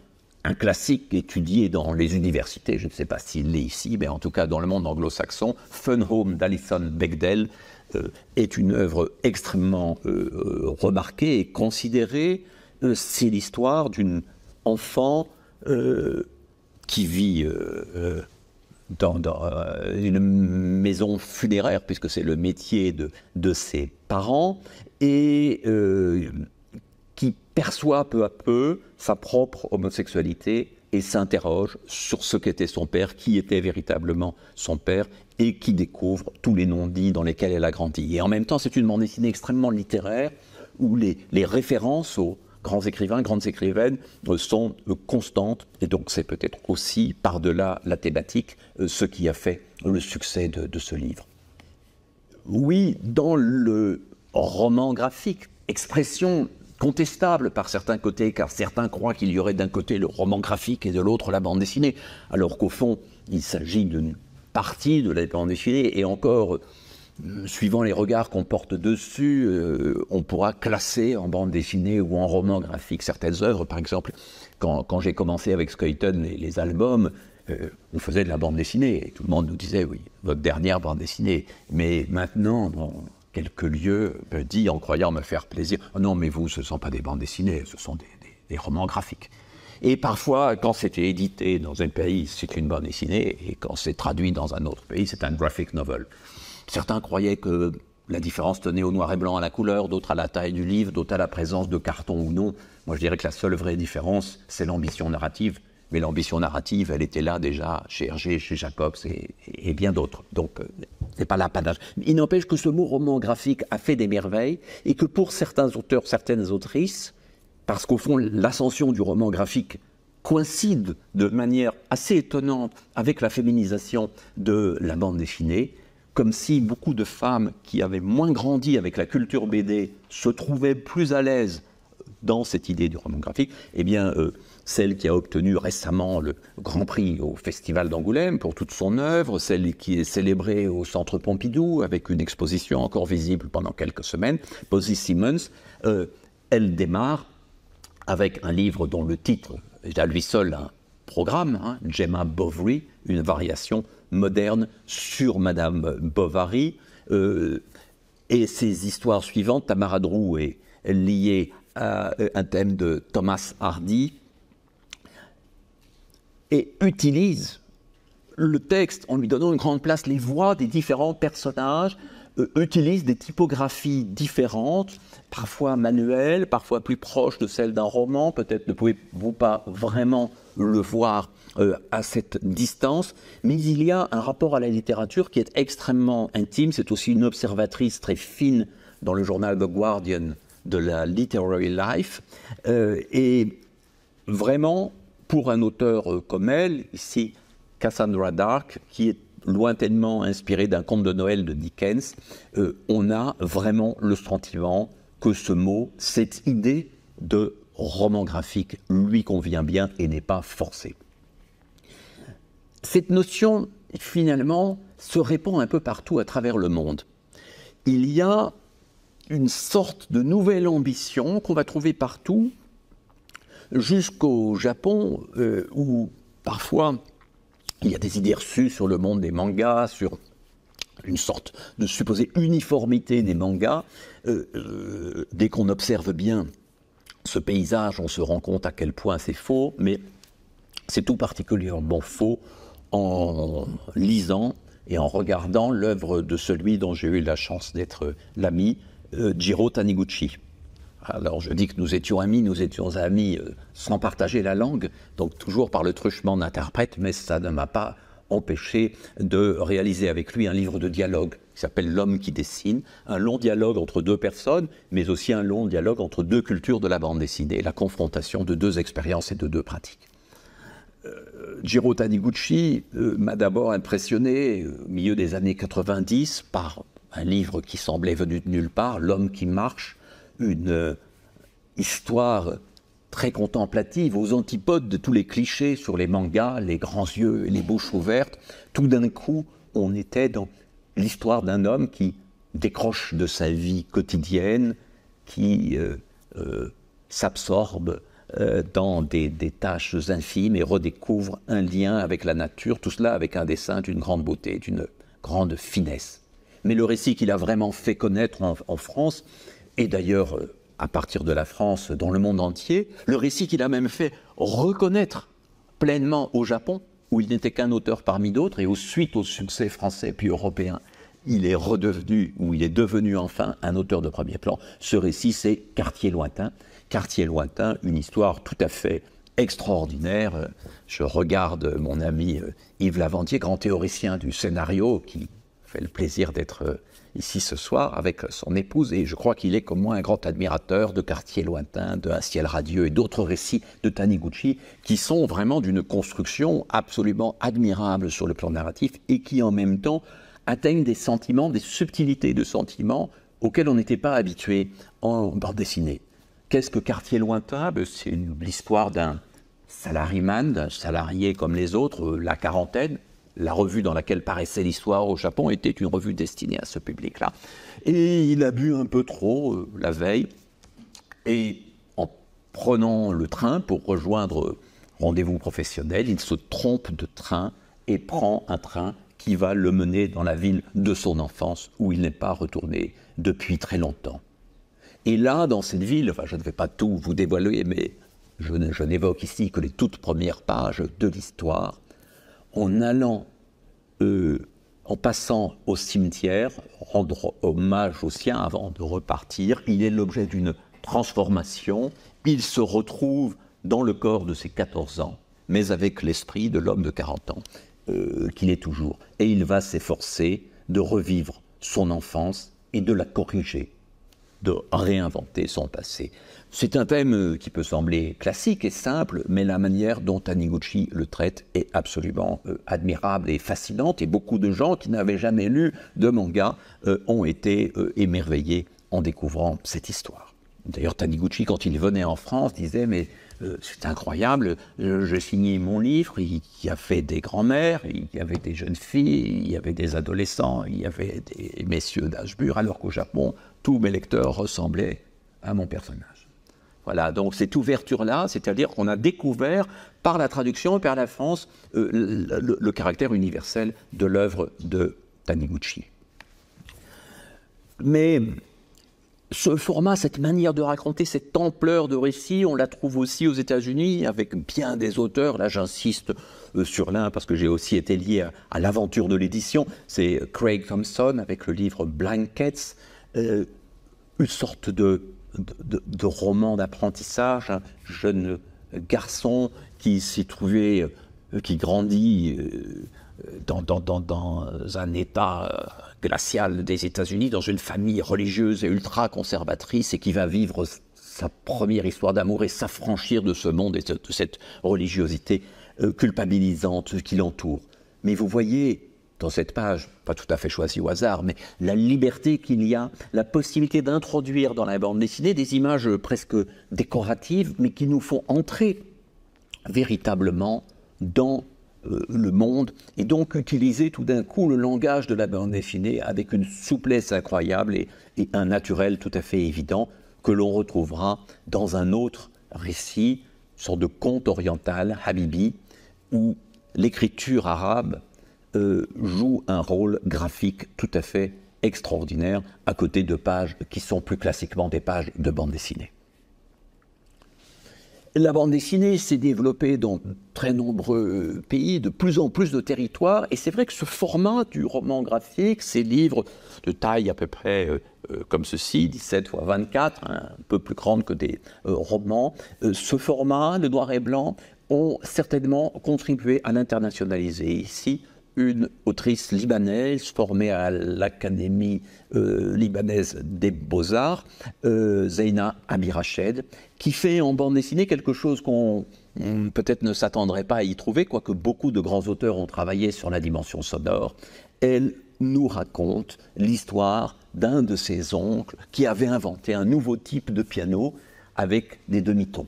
classique étudié dans les universités, je ne sais pas s'il l'est ici, mais en tout cas dans le monde anglo-saxon, Fun Home d'Alison Bechdel euh, est une œuvre extrêmement euh, remarquée et considérée. C'est l'histoire d'une enfant qui vit dans, une maison funéraire, puisque c'est le métier de, de, ses parents, et perçoit peu à peu sa propre homosexualité et s'interroge sur ce qu'était son père, qui était véritablement son père, et qui découvre tous les non-dits dans lesquels elle a grandi. Et en même temps, c'est une bande dessinée extrêmement littéraire, où les, références aux grands écrivains, grandes écrivaines euh, sont euh, constantes, et donc c'est peut-être aussi, par-delà la thématique, euh, ce qui a fait le succès de ce livre. Oui, dans le roman graphique, expression contestable par certains côtés, car certains croient qu'il y aurait d'un côté le roman graphique et de l'autre la bande dessinée, alors qu'au fond, il s'agit d'une partie de la bande dessinée, et encore, euh, suivant les regards qu'on porte dessus, euh, on pourra classer en bande dessinée ou en roman graphique certaines œuvres. Par exemple, quand, j'ai commencé avec skyton les, les albums, euh, on faisait de la bande dessinée, et tout le monde nous disait, oui, votre dernière bande dessinée, mais maintenant, quelques lieux me euh, dit en croyant me faire plaisir oh Non, mais vous, ce ne sont pas des bandes dessinées, ce sont des, romans graphiques. Et parfois, quand c'était édité dans un pays, c'est une bande dessinée, et quand c'est traduit dans un autre pays, c'est un graphic novel. Certains croyaient que la différence tenait au noir et blanc, à la couleur, d'autres à la taille du livre, d'autres à la présence de carton ou non. Moi, je dirais que la seule vraie différence, c'est l'ambition narrative mais l'ambition narrative, elle était là déjà chez Hergé, chez Jacobs et, et bien d'autres. Donc, euh, c'est pas l'apanage. Il n'empêche que ce mot roman graphique a fait des merveilles et que pour certains auteurs, certaines autrices, parce qu'au fond, l'ascension du roman graphique coïncide de manière assez étonnante avec la féminisation de la bande dessinée, comme si beaucoup de femmes qui avaient moins grandi avec la culture BD se trouvaient plus à l'aise dans cette idée du roman graphique, eh bien, euh, celle qui a obtenu récemment le Grand Prix au Festival d'Angoulême pour toute son œuvre, celle qui est célébrée au Centre Pompidou avec une exposition encore visible pendant quelques semaines, Posy Simmons, euh, elle démarre avec un livre dont le titre est à lui seul un programme, hein, Gemma Bovary, une variation moderne sur Madame Bovary. Euh, et ses histoires suivantes, Tamara Drew est liée à euh, un thème de Thomas Hardy, et utilise le texte en lui donnant une grande place. Les voix des différents personnages euh, utilise des typographies différentes, parfois manuelles, parfois plus proches de celles d'un roman. Peut-être ne pouvez-vous pas vraiment le voir euh, à cette distance, mais il y a un rapport à la littérature qui est extrêmement intime. C'est aussi une observatrice très fine dans le journal The Guardian de la literary life. Euh, et vraiment, pour un auteur euh, comme elle, ici Cassandra Dark, qui est lointainement inspirée d'un conte de Noël de Dickens, euh, on a vraiment le sentiment que ce mot, cette idée de roman graphique lui convient bien et n'est pas forcé. Cette notion, finalement, se répand un peu partout à travers le monde. Il y a une sorte de nouvelle ambition qu'on va trouver partout jusqu'au Japon, euh, où parfois il y a des idées reçues sur le monde des mangas, sur une sorte de supposée uniformité des mangas. Euh, euh, dès qu'on observe bien ce paysage, on se rend compte à quel point c'est faux, mais c'est tout particulièrement faux en lisant et en regardant l'œuvre de celui dont j'ai eu la chance d'être l'ami, Jiro Taniguchi. Alors je dis que nous étions amis, nous étions amis euh, sans partager la langue, donc toujours par le truchement d'interprète, mais ça ne m'a pas empêché de réaliser avec lui un livre de dialogue qui s'appelle L'homme qui dessine, un long dialogue entre deux personnes, mais aussi un long dialogue entre deux cultures de la bande dessinée, la confrontation de deux expériences et de deux pratiques. Giro euh, Jiro Taniguchi euh, m'a d'abord impressionné au milieu des années 90 par un livre qui semblait venu de nulle part, L'homme qui marche, une euh, histoire très contemplative, aux antipodes de tous les clichés sur les mangas, les grands yeux et les bouches ouvertes. Tout d'un coup, on était dans l'histoire d'un homme qui décroche de sa vie quotidienne, qui euh, euh, s'absorbe dans des, tâches infimes et redécouvre un lien avec la nature, tout cela avec un dessin d'une grande beauté, d'une grande finesse. Mais le récit qu'il a vraiment fait connaître en France, et d'ailleurs euh, à partir de la France dans le monde entier, le récit qu'il a même fait reconnaître pleinement au Japon, où il n'était qu'un auteur parmi d'autres, et au suite au succès français puis européen, il est redevenu, ou il est devenu enfin un auteur de premier plan. Ce récit, c'est Quartier lointain. Quartier lointain, une histoire tout à fait extraordinaire. Je regarde mon ami euh, Yves Lavandier, grand théoricien du scénario, qui fait le plaisir d'être euh, ici ce soir avec son épouse, et je crois qu'il est comme moi un grand admirateur de quartier lointain, de Un ciel radieux et d'autres récits de Taniguchi qui sont vraiment d'une construction absolument admirable sur le plan narratif et qui en même temps atteignent des sentiments, des subtilités de sentiments auxquels on n'était pas habitué en bande dessinée. Qu'est-ce que quartier lointain ben, C'est l'histoire d'un salariman, d'un salarié comme les autres, euh, la quarantaine, la revue dans laquelle paraissait l'histoire au Japon était une revue destinée à ce public-là. Et il a bu un peu trop euh, la veille. Et en prenant le train pour rejoindre rendez-vous professionnel, il se trompe de train et prend un train qui va le mener dans la ville de son enfance où il n'est pas retourné depuis très longtemps. Et là, dans cette ville, je ne vais pas tout vous dévoiler, mais je n'évoque ici que les toutes premières pages de l'histoire, en allant, euh, en passant au cimetière, rendre hommage au sien avant de repartir. Il est l'objet d'une transformation. Il se retrouve dans le corps de ses 14 ans, mais avec l'esprit de l'homme de 40 ans euh, qu'il est toujours. Et il va s'efforcer de revivre son enfance et de la corriger, de réinventer son passé. C'est un thème euh, qui peut sembler classique et simple, mais la manière dont Taniguchi le traite est absolument euh, admirable et fascinante, et beaucoup de gens qui n'avaient jamais lu de manga euh, ont été émerveillés en découvrant cette histoire. D'ailleurs, Taniguchi, quand il venait en France, disait Mais c'est incroyable, j'ai signé mon livre, il y fait des grands-mères, il y avait des jeunes filles, il y avait des adolescents, il y avait des messieurs d'âge alors qu'au Japon, tous mes lecteurs ressemblaient à mon personnage. Voilà, donc cette ouverture-là, c'est-à-dire qu'on a découvert par la traduction par la France euh, le, caractère universel de l'œuvre de Taniguchi. Mais ce format, cette manière de raconter, cette ampleur de récit, on la trouve aussi aux États-Unis avec bien des auteurs. Là, j'insiste euh, sur l'un parce que j'ai aussi été lié à, l'aventure de l'édition. C'est Craig Thompson avec le livre Blankets, euh, une sorte de de, roman romans d'apprentissage, un hein. jeune garçon qui s'est trouvé, euh, qui grandit euh, dans un état euh, glacial des États-Unis, dans une famille religieuse et ultra-conservatrice, et qui va vivre sa première histoire d'amour et s'affranchir de ce monde et de, cette religiosité culpabilisante qui l'entoure. Mais vous voyez, dans cette page, pas tout à fait choisie au hasard, mais la liberté qu'il y a, la possibilité d'introduire dans la bande dessinée des images presque décoratives, mais qui nous font entrer véritablement dans euh, le monde, et donc utiliser tout d'un coup le langage de la bande dessinée avec une souplesse incroyable et, un naturel tout à fait évident que l'on retrouvera dans un autre récit, une sorte de conte oriental, Habibi, où l'écriture arabe euh, joue un rôle graphique tout à fait extraordinaire à côté de pages qui sont plus classiquement des pages de bande dessinée. La bande dessinée s'est développée dans très nombreux euh, pays, de plus en plus de territoires, et c'est vrai que ce format du roman graphique, ces livres de taille à peu près euh, comme ceci, 17 x 24, un peu plus grande que des romans, ce format, le noir et blanc, ont certainement contribué à l'internationaliser. Ici, une autrice libanaise formée à l'Académie euh, libanaise des beaux-arts, euh, Zeina Amirached, qui fait en bande dessinée quelque chose qu'on peut-être ne s'attendrait pas à y trouver, quoique beaucoup de grands auteurs ont travaillé sur la dimension sonore. Elle nous raconte l'histoire d'un de ses oncles qui avait inventé un nouveau type de piano avec des demi-tons.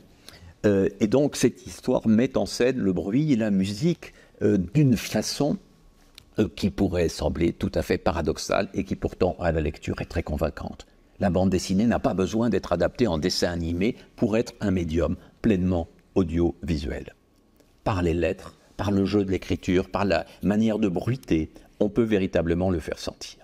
Euh, et donc cette histoire met en scène le bruit et la musique euh, d'une façon euh, qui pourrait sembler tout à fait paradoxal et qui pourtant à la lecture est très convaincante. La bande dessinée n'a pas besoin d'être adaptée en dessin animé pour être un médium pleinement audiovisuel. Par les lettres, par le jeu de l'écriture, par la manière de bruiter, on peut véritablement le faire sentir.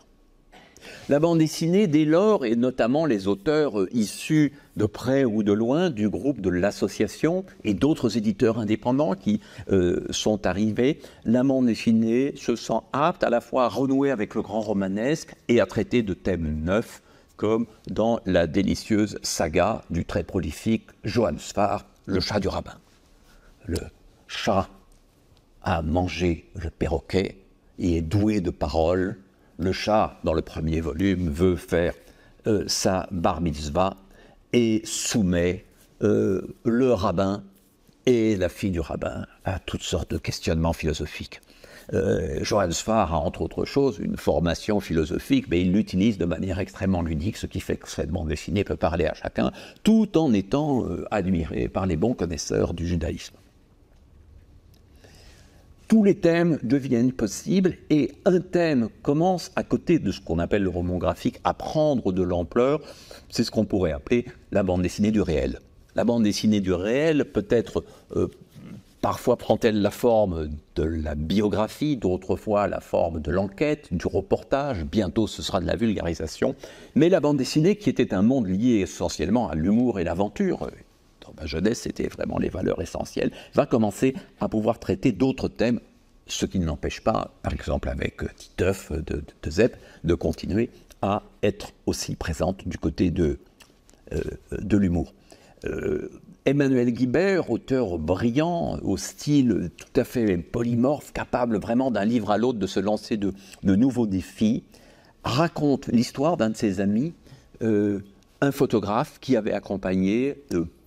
La bande dessinée, dès lors, et notamment les auteurs euh, issus de près ou de loin du groupe de l'association et d'autres éditeurs indépendants qui euh, sont arrivés, la bande dessinée se sent apte à la fois à renouer avec le grand romanesque et à traiter de thèmes neufs, comme dans la délicieuse saga du très prolifique Johann Sfar, Le chat du rabbin. Le chat a mangé le perroquet et est doué de paroles le chat, dans le premier volume, veut faire euh, sa bar mitzvah et soumet euh, le rabbin et la fille du rabbin à toutes sortes de questionnements philosophiques. Euh, Johannes a entre autres choses une formation philosophique, mais il l'utilise de manière extrêmement ludique, ce qui fait que cette bande dessinée peut parler à chacun, tout en étant euh, admiré par les bons connaisseurs du judaïsme tous les thèmes deviennent possibles et un thème commence à côté de ce qu'on appelle le roman graphique à prendre de l'ampleur. C'est ce qu'on pourrait appeler la bande dessinée du réel. La bande dessinée du réel peut-être euh, parfois prend-elle la forme de la biographie, d'autres fois la forme de l'enquête, du reportage, bientôt ce sera de la vulgarisation. Mais la bande dessinée qui était un monde lié essentiellement à l'humour et l'aventure, jeunesse, c'était vraiment les valeurs essentielles, va commencer à pouvoir traiter d'autres thèmes, ce qui ne l'empêche pas, par exemple avec Titeuf de, de, de continuer à être aussi présente du côté de, euh, de l'humour. Euh, Emmanuel Guibert, auteur brillant, au style tout à fait polymorphe, capable vraiment d'un livre à l'autre de se lancer de, nouveaux défis, raconte l'histoire d'un de ses amis, euh, un photographe qui avait accompagné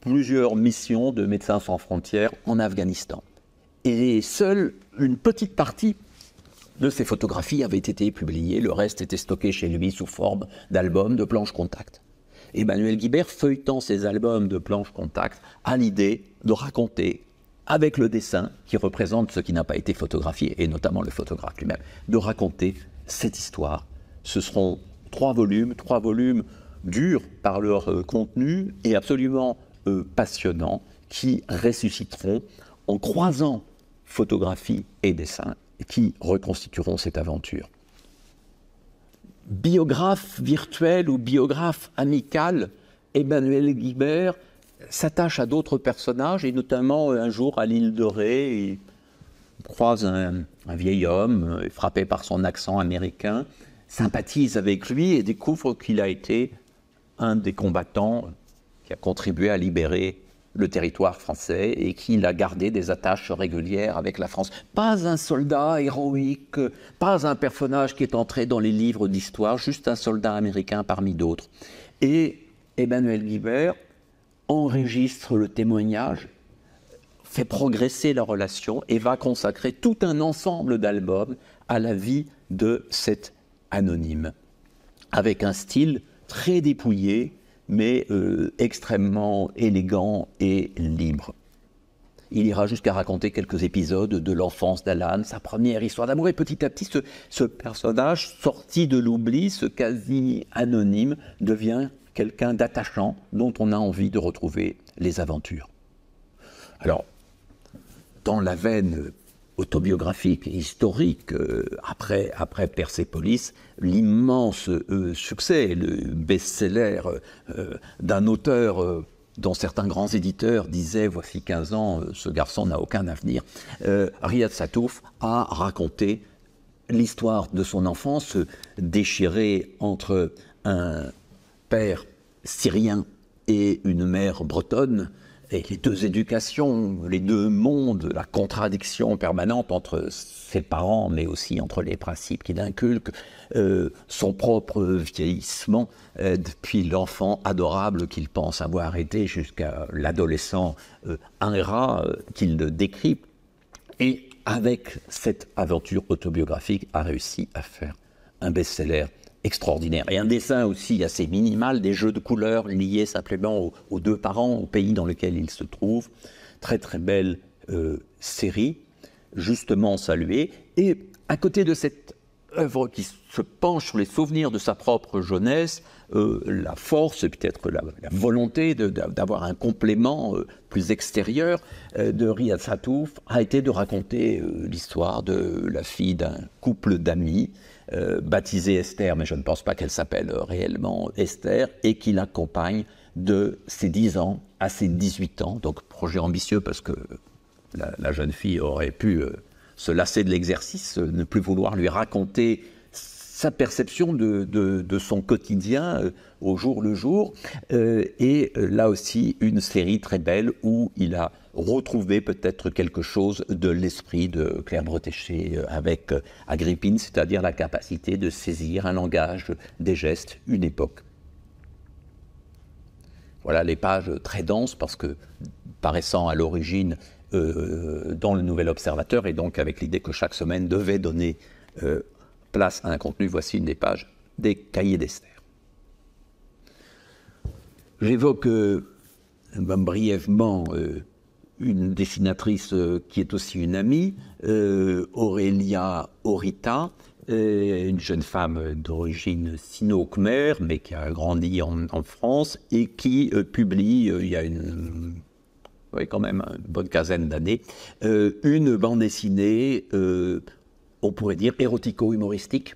plusieurs missions de Médecins sans frontières en Afghanistan. Et seule une petite partie de ces photographies avait été publiée, le reste était stocké chez lui sous forme d'albums de planches contact. Emmanuel Guibert, feuilletant ses albums de planches contact, a l'idée de raconter, avec le dessin qui représente ce qui n'a pas été photographié, et notamment le photographe lui-même, de raconter cette histoire. Ce seront trois volumes, trois volumes durs par leur euh, contenu et absolument euh, passionnants qui ressusciteront en croisant photographie et dessin, qui reconstitueront cette aventure. Biographe virtuel ou biographe amical, Emmanuel Guibert s'attache à d'autres personnages, et notamment euh, un jour à l'île de Ré, il croise un vieil homme euh, frappé par son accent américain, sympathise avec lui et découvre qu'il a été un des combattants contribué à libérer le territoire français et qu'il a gardé des attaches régulières avec la France. Pas un soldat héroïque, pas un personnage qui est entré dans les livres d'histoire, juste un soldat américain parmi d'autres. Et Emmanuel Guibert enregistre le témoignage, fait progresser la relation et va consacrer tout un ensemble d'albums à la vie de cet anonyme, avec un style très dépouillé, mais euh, extrêmement élégant et libre. Il ira jusqu'à raconter quelques épisodes de l'enfance d'Alan, sa première histoire d'amour, et petit à petit, ce, ce personnage sorti de l'oubli, ce quasi anonyme, devient quelqu'un d'attachant dont on a envie de retrouver les aventures. Alors, dans la veine autobiographique, historique, euh, après, après Persepolis, l'immense euh, succès, le best-seller euh, d'un auteur dont certains grands éditeurs disaient voici 15 ans, ce garçon n'a aucun avenir. Riyad Satouf a raconté l'histoire de son enfance déchirée entre un père syrien et une mère bretonne les deux éducations, les deux mondes, la contradiction permanente entre ses parents, mais aussi entre les principes qu'il inculque, euh, son propre vieillissement euh, depuis l'enfant adorable qu'il pense avoir été jusqu'à l'adolescent euh, un ingrat qu'il décrit, et avec cette aventure autobiographique a réussi à faire un best-seller extraordinaire. Et un dessin aussi assez minimal, des jeux de couleurs liés simplement aux, deux parents, au pays dans lequel ils se trouvent. Très très belle euh, série, justement saluée. Et à côté de cette œuvre qui se penche sur les souvenirs de sa propre jeunesse, euh, la force, peut-être la, volonté d'avoir un complément euh, plus extérieur de Riyad Satouf a été de raconter l'histoire de la fille d'un couple d'amis euh, baptisée Esther, mais je ne pense pas qu'elle s'appelle euh, réellement Esther, et qui l'accompagne de ses 10 ans à ses 18 ans. Donc projet ambitieux parce que euh, la, jeune fille aurait pu se lasser de l'exercice, ne plus vouloir lui raconter sa perception de son quotidien, au jour le jour. Euh, et euh, là aussi, une série très belle où il a retrouvé peut-être quelque chose de l'esprit de Claire Bretéché euh, avec Agrippine, c'est-à-dire la capacité de saisir un langage, des gestes, une époque. Voilà les pages très denses parce que, paraissant à l'origine dans le Nouvel Observateur et donc avec l'idée que chaque semaine devait donner place à un contenu, voici une des pages des cahiers d'Esther. J'évoque euh, brièvement euh, une dessinatrice euh, qui est aussi une amie, Aurélia Orita, une jeune femme d'origine sino-khmer, mais qui a grandi en, France et qui publie, il y a une, quand même une bonne quinzaine d'années, une bande dessinée, on pourrait dire érotico-humoristique,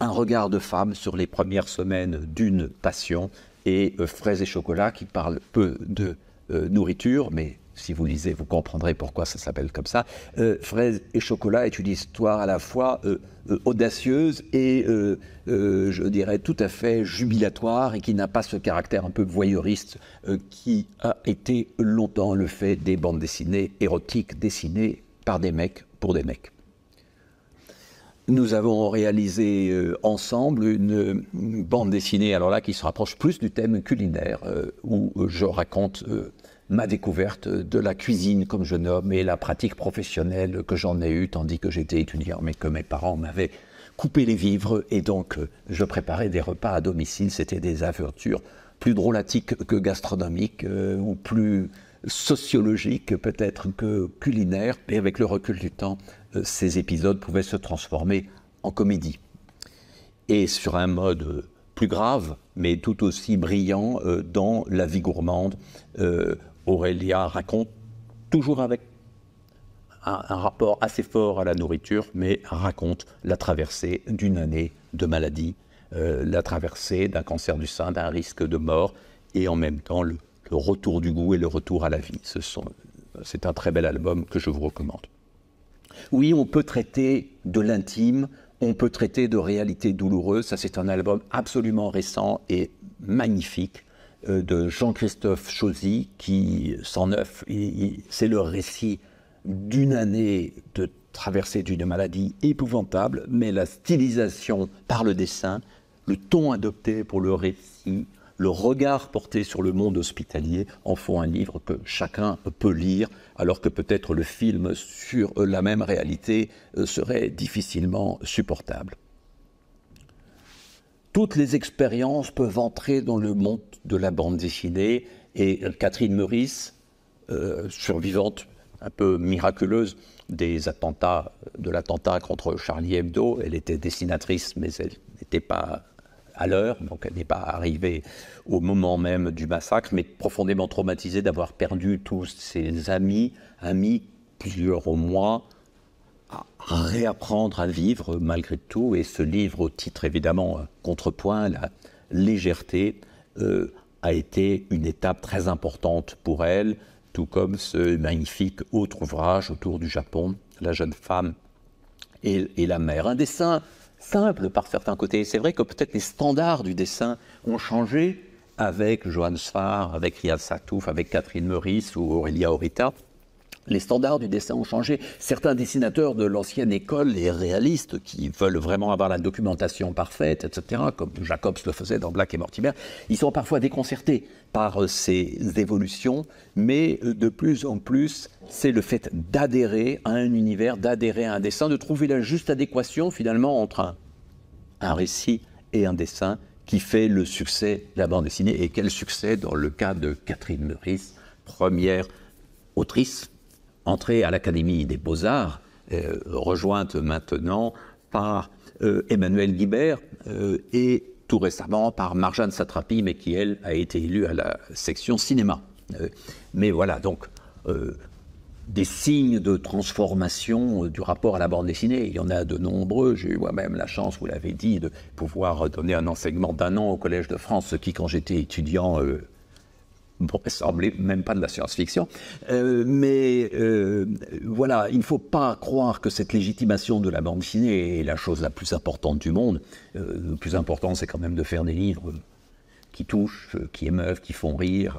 un regard de femme sur les premières semaines d'une passion et euh, fraises et chocolat qui parle peu de euh, nourriture, mais si vous lisez, vous comprendrez pourquoi ça s'appelle comme ça. Euh, fraises et chocolat est une histoire à la fois audacieuse et, je dirais, tout à fait jubilatoire et qui n'a pas ce caractère un peu voyeuriste qui a été longtemps le fait des bandes dessinées érotiques dessinées par des mecs pour des mecs nous avons réalisé euh, ensemble une, bande dessinée, alors là, qui se rapproche plus du thème culinaire, euh, où je raconte euh, ma découverte de la cuisine, comme je nomme, et la pratique professionnelle que j'en ai eue, tandis que j'étais étudiant, mais que mes parents m'avaient coupé les vivres, et donc je préparais des repas à domicile. C'était des aventures plus drôlatiques que gastronomiques, ou plus sociologiques peut-être que culinaires, et avec le recul du temps, euh, ces épisodes pouvaient se transformer en comédie. Et sur un mode euh, plus grave, mais tout aussi brillant, euh, dans La vie gourmande, Aurélia raconte, toujours avec un, rapport assez fort à la nourriture, mais raconte la traversée d'une année de maladie, la traversée d'un cancer du sein, d'un risque de mort, et en même temps le, retour du goût et le retour à la vie. c'est un très bel album que je vous recommande. Oui, on peut traiter de l'intime, on peut traiter de réalité douloureuse. Ça, c'est un album absolument récent et magnifique euh, de Jean-Christophe Chosy qui, neuf, c'est le récit d'une année de traversée d'une maladie épouvantable, mais la stylisation par le dessin, le ton adopté pour le récit, le regard porté sur le monde hospitalier en font un livre que chacun peut lire, alors que peut-être le film sur euh, la même réalité euh, serait difficilement supportable. Toutes les expériences peuvent entrer dans le monde de la bande dessinée et euh, Catherine Meurice, survivante un peu miraculeuse des attentats, de l'attentat contre Charlie Hebdo, elle était dessinatrice mais elle n'était pas à l'heure, donc elle n'est pas arrivée au moment même du massacre, mais profondément traumatisée d'avoir perdu tous ses amis, amis plusieurs au moins, à réapprendre à vivre malgré tout. Et ce livre, au titre évidemment euh, contrepoint, la légèreté, euh, a été une étape très importante pour elle, tout comme ce magnifique autre ouvrage autour du Japon, La jeune femme et, et la mère. Un dessin simple par certains côtés. C'est vrai que peut-être les standards du dessin ont changé avec Johan Sfar, avec Riyad Satouf, avec Catherine Meurice ou Aurélia Orita les standards du dessin ont changé. Certains dessinateurs de l'ancienne école, les réalistes, qui veulent vraiment avoir la documentation parfaite, etc., comme Jacobs le faisait dans Black et Mortimer, ils sont parfois déconcertés par euh, ces évolutions, mais euh, de plus en plus, c'est le fait d'adhérer à un univers, d'adhérer à un dessin, de trouver la juste adéquation finalement entre un, récit et un dessin qui fait le succès de la bande dessinée. Et quel succès dans le cas de Catherine Meurice, première autrice entrée à l'Académie des Beaux-Arts, euh, rejointe maintenant par euh, Emmanuel Guibert euh, et tout récemment par Marjane Satrapi, mais qui, elle, a été élue à la section cinéma. mais voilà, donc, des signes de transformation du rapport à la bande dessinée. Il y en a de nombreux. J'ai eu moi-même la chance, vous l'avez dit, de pouvoir donner un enseignement d'un an au Collège de France, ce qui, quand j'étais étudiant, ne pourrait sembler même pas de la science-fiction. Euh, mais euh, voilà, il ne faut pas croire que cette légitimation de la bande ciné est la chose la plus importante du monde. Euh, le plus important, c'est quand même de faire des livres qui touchent, qui émeuvent, qui font rire,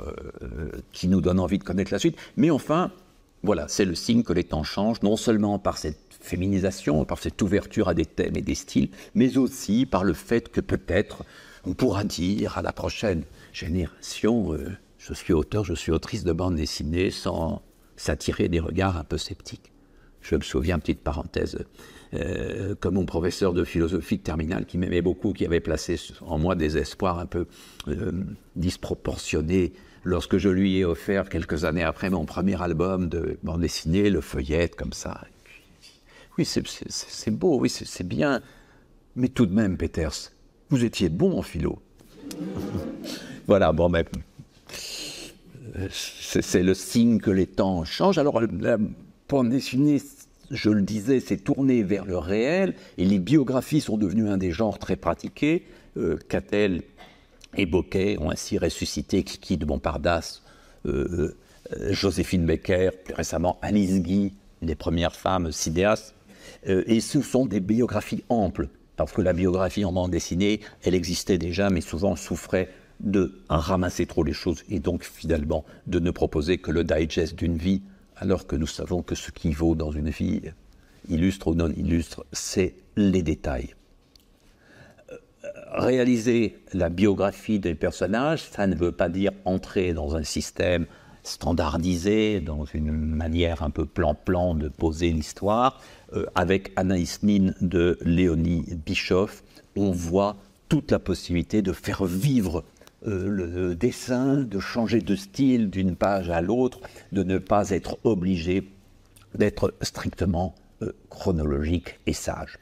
qui nous donnent envie de connaître la suite. Mais enfin, voilà, c'est le signe que les temps changent, non seulement par cette féminisation, par cette ouverture à des thèmes et des styles, mais aussi par le fait que peut-être on pourra dire à la prochaine génération je suis auteur, je suis autrice de bande dessinée sans s'attirer des regards un peu sceptiques. Je me souviens, petite parenthèse, euh, comme mon professeur de philosophie de terminale qui m'aimait beaucoup, qui avait placé en moi des espoirs un peu euh, disproportionnés, lorsque je lui ai offert quelques années après mon premier album de bande dessinée, le feuillette comme ça. Oui, c'est beau, oui, c'est bien. Mais tout de même, Peters, vous étiez bon en philo. voilà, bon, mais ben, c'est le signe que les temps changent. Alors, la dessinée, je le disais, s'est tournée vers le réel et les biographies sont devenues un des genres très pratiqués. Euh, Cattel et Bocquet ont ainsi ressuscité Kiki de Montparnasse, euh, euh, Joséphine Becker, plus récemment Alice Guy, une des premières femmes cinéastes. Euh, et ce sont des biographies amples, parce que la biographie en bande dessinée, elle existait déjà, mais souvent souffrait de ramasser trop les choses et donc finalement de ne proposer que le digest d'une vie, alors que nous savons que ce qui vaut dans une vie, illustre ou non illustre, c'est les détails. Euh, réaliser la biographie des personnages, ça ne veut pas dire entrer dans un système standardisé, dans une manière un peu plan-plan de poser l'histoire. Euh, avec Anaïs Nin de Léonie Bischoff, on voit toute la possibilité de faire vivre euh, le dessin, de changer de style d'une page à l'autre, de ne pas être obligé d'être strictement euh, chronologique et sage.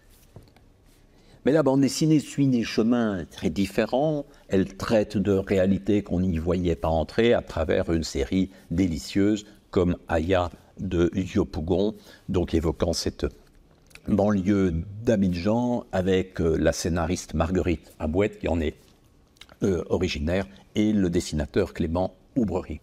Mais la bande dessinée suit des chemins très différents. Elle traite de réalités qu'on n'y voyait pas entrer à travers une série délicieuse comme Aya de Yopougon, donc évoquant cette banlieue d'Abidjan avec euh, la scénariste Marguerite Abouette qui en est euh, originaire, et le dessinateur Clément Oubrerie.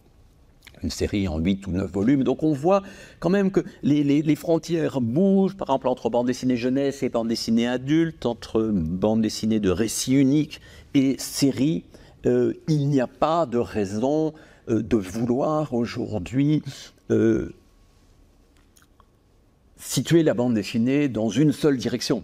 Une série en 8 ou 9 volumes. Donc on voit quand même que les, frontières bougent, par exemple entre bande dessinée jeunesse et bande dessinée adulte, entre bande dessinée de récits uniques et série. Euh, il n'y a pas de raison euh, de vouloir aujourd'hui situer la bande dessinée dans une seule direction.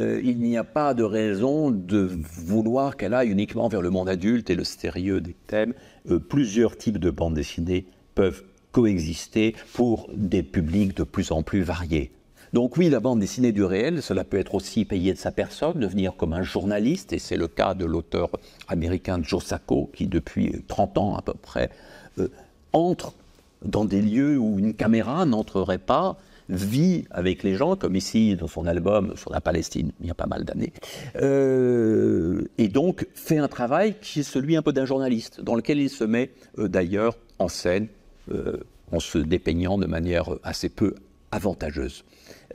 Euh, il n'y a pas de raison de vouloir qu'elle aille uniquement vers le monde adulte et le sérieux des thèmes. Euh, plusieurs types de bandes dessinées peuvent coexister pour des publics de plus en plus variés. Donc oui, la bande dessinée du réel, cela peut être aussi payé de sa personne, devenir comme un journaliste, et c'est le cas de l'auteur américain Joe Sacco, qui depuis 30 ans à peu près euh, entre dans des lieux où une caméra n'entrerait pas, vit avec les gens, comme ici dans son album sur la Palestine, il y a pas mal d'années, euh, et donc fait un travail qui est celui un peu d'un journaliste, dans lequel il se met euh, d'ailleurs en scène euh, en se dépeignant de manière assez peu avantageuse.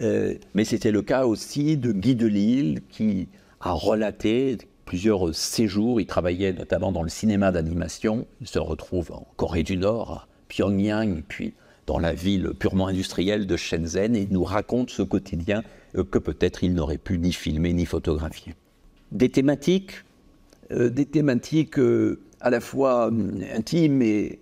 mais c'était le cas aussi de Guy Delisle qui a relaté plusieurs séjours. Il travaillait notamment dans le cinéma d'animation. Il se retrouve en Corée du Nord, à Pyongyang, puis dans la ville purement industrielle de Shenzhen et nous raconte ce quotidien euh, que peut-être il n'aurait pu ni filmer ni photographier. Des thématiques, euh, des thématiques euh, à la fois intimes et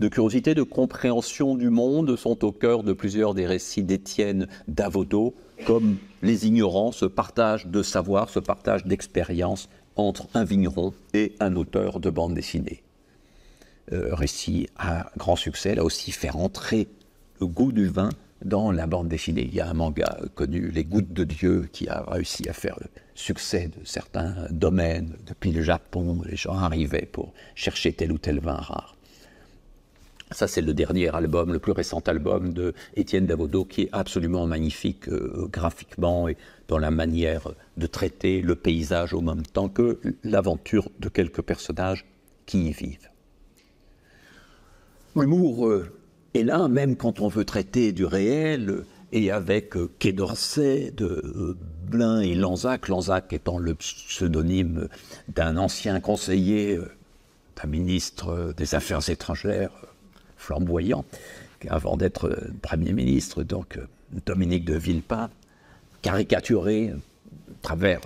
de curiosité, de compréhension du monde sont au cœur de plusieurs des récits d'Étienne Davoto, comme les ignorants, ce partage de savoir, ce partage d'expérience entre un vigneron et un auteur de bande dessinée. Euh, récit à grand succès, a aussi fait entrer le goût du vin dans la bande dessinée. Il y a un manga connu, Les Gouttes de Dieu, qui a réussi à faire le succès de certains domaines. Depuis le Japon, les gens arrivaient pour chercher tel ou tel vin rare. Ça, c'est le dernier album, le plus récent album de Étienne Davodo, qui est absolument magnifique euh, graphiquement et dans la manière de traiter le paysage au même temps que l'aventure de quelques personnages qui y vivent. L'humour euh, est là, même quand on veut traiter du réel, et avec euh, Quai d'Orsay, de euh, Blin et Lanzac, Lanzac étant le pseudonyme d'un ancien conseiller d'un ministre des Affaires étrangères flamboyant, avant d'être Premier ministre, donc Dominique de Villepin, caricaturé à travers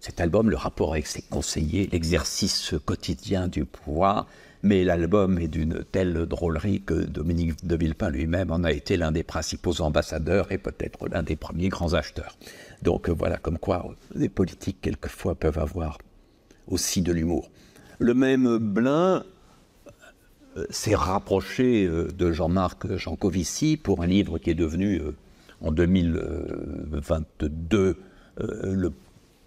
cet album le rapport avec ses conseillers, l'exercice quotidien du pouvoir, mais l'album est d'une telle drôlerie que Dominique de Villepin lui-même en a été l'un des principaux ambassadeurs et peut-être l'un des premiers grands acheteurs. Donc euh, voilà comme quoi euh, les politiques quelquefois peuvent avoir aussi de l'humour. Le même Blin euh, s'est rapproché de Jean-Marc Jancovici pour un livre qui est devenu en 2022 le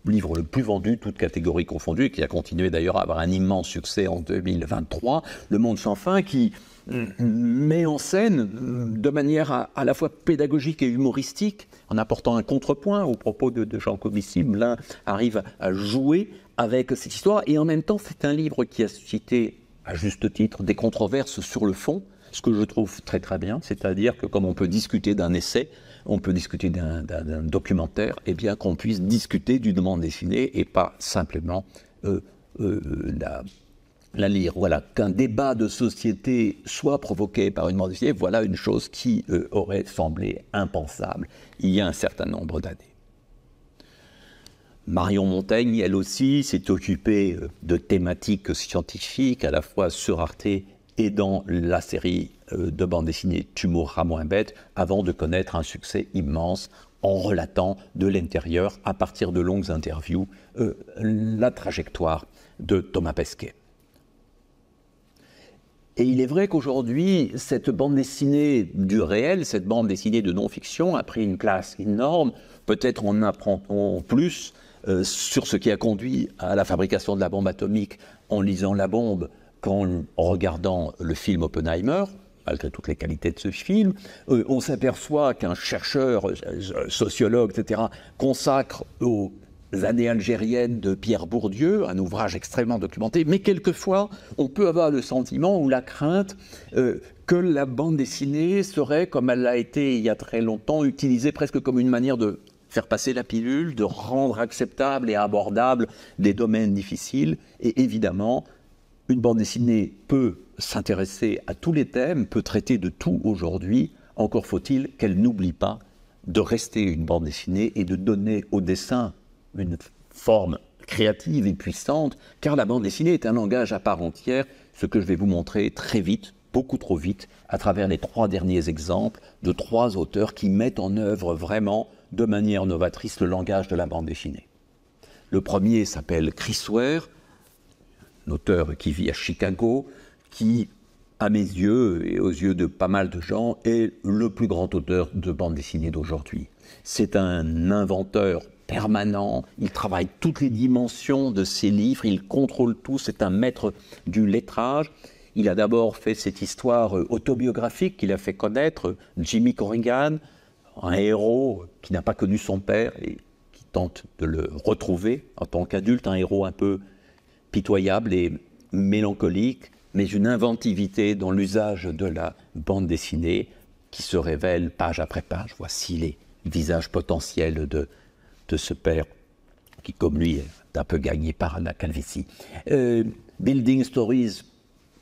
livre le plus vendu, toutes catégories confondues, qui a continué d'ailleurs à avoir un immense succès en 2023, Le Monde sans fin, qui met en scène de manière à, la fois pédagogique et humoristique, en apportant un contrepoint au propos de, Jean Commissaire Blin arrive à jouer avec cette histoire, et en même temps c'est un livre qui a suscité, à juste titre, des controverses sur le fond, ce que je trouve très très bien, c'est-à-dire que comme on peut discuter d'un essai, on peut discuter d'un documentaire, et eh bien qu'on puisse discuter d'une demande dessinée et pas simplement euh, euh, la, lire. Voilà, qu'un débat de société soit provoqué par une demande dessinée, voilà une chose qui euh, aurait semblé impensable il y a un certain nombre d'années. Marion Montaigne, elle aussi, s'est occupée de thématiques scientifiques, à la fois sur Arte et dans la série euh, de bande dessinée mourras moins Bête avant de connaître un succès immense en relatant de l'intérieur, à partir de longues interviews, euh, la trajectoire de Thomas Pesquet. Et il est vrai qu'aujourd'hui, cette bande dessinée du réel, cette bande dessinée de non-fiction a pris une place énorme. Peut-être en apprend plus euh, sur ce qui a conduit à la fabrication de la bombe atomique en lisant La bombe, qu'en regardant le film Oppenheimer, malgré toutes les qualités de ce film, euh, on s'aperçoit qu'un chercheur, euh, euh, sociologue, etc., consacre aux années algériennes de Pierre Bourdieu, un ouvrage extrêmement documenté, mais quelquefois on peut avoir le sentiment ou la crainte que la bande dessinée serait, comme elle l'a été il y a très longtemps, utilisée presque comme une manière de faire passer la pilule, de rendre acceptable et abordable des domaines difficiles, et évidemment une bande dessinée peut s'intéresser à tous les thèmes, peut traiter de tout aujourd'hui, encore faut-il qu'elle n'oublie pas de rester une bande dessinée et de donner au dessin une forme créative et puissante, car la bande dessinée est un langage à part entière, ce que je vais vous montrer très vite, beaucoup trop vite, à travers les trois derniers exemples de trois auteurs qui mettent en œuvre vraiment de manière novatrice le langage de la bande dessinée. Le premier s'appelle Chris Ware, un auteur qui vit à Chicago, qui, à mes yeux et aux yeux de pas mal de gens, est le plus grand auteur de bande dessinée d'aujourd'hui. C'est un inventeur permanent, il travaille toutes les dimensions de ses livres, il contrôle tout, c'est un maître du lettrage. Il a d'abord fait cette histoire euh, autobiographique qu'il a fait connaître, Jimmy Corrigan, un héros qui n'a pas connu son père et qui tente de le retrouver en tant qu'adulte, un héros un peu pitoyable et mélancolique, mais une inventivité dans l'usage de la bande dessinée qui se révèle page après page. Voici les visages potentiels de, de ce père qui, comme lui, est un peu gagné par la calvitie. Euh, Building Stories,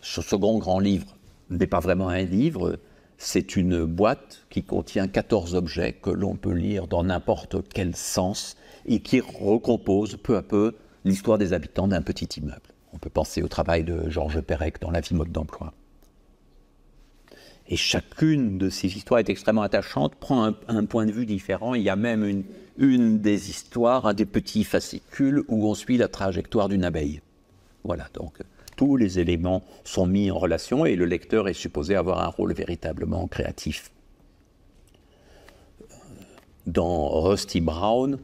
ce second grand livre, n'est pas vraiment un livre, c'est une boîte qui contient 14 objets que l'on peut lire dans n'importe quel sens et qui recompose peu à peu l'histoire des habitants d'un petit immeuble. On peut penser au travail de Georges Perec dans La vie mode d'emploi. Et chacune de ces histoires est extrêmement attachante, prend un, point de vue différent. Il y a même une, des histoires, à des petits fascicules où on suit la trajectoire d'une abeille. Voilà, donc tous les éléments sont mis en relation et le lecteur est supposé avoir un rôle véritablement créatif. Dans Rusty Brown,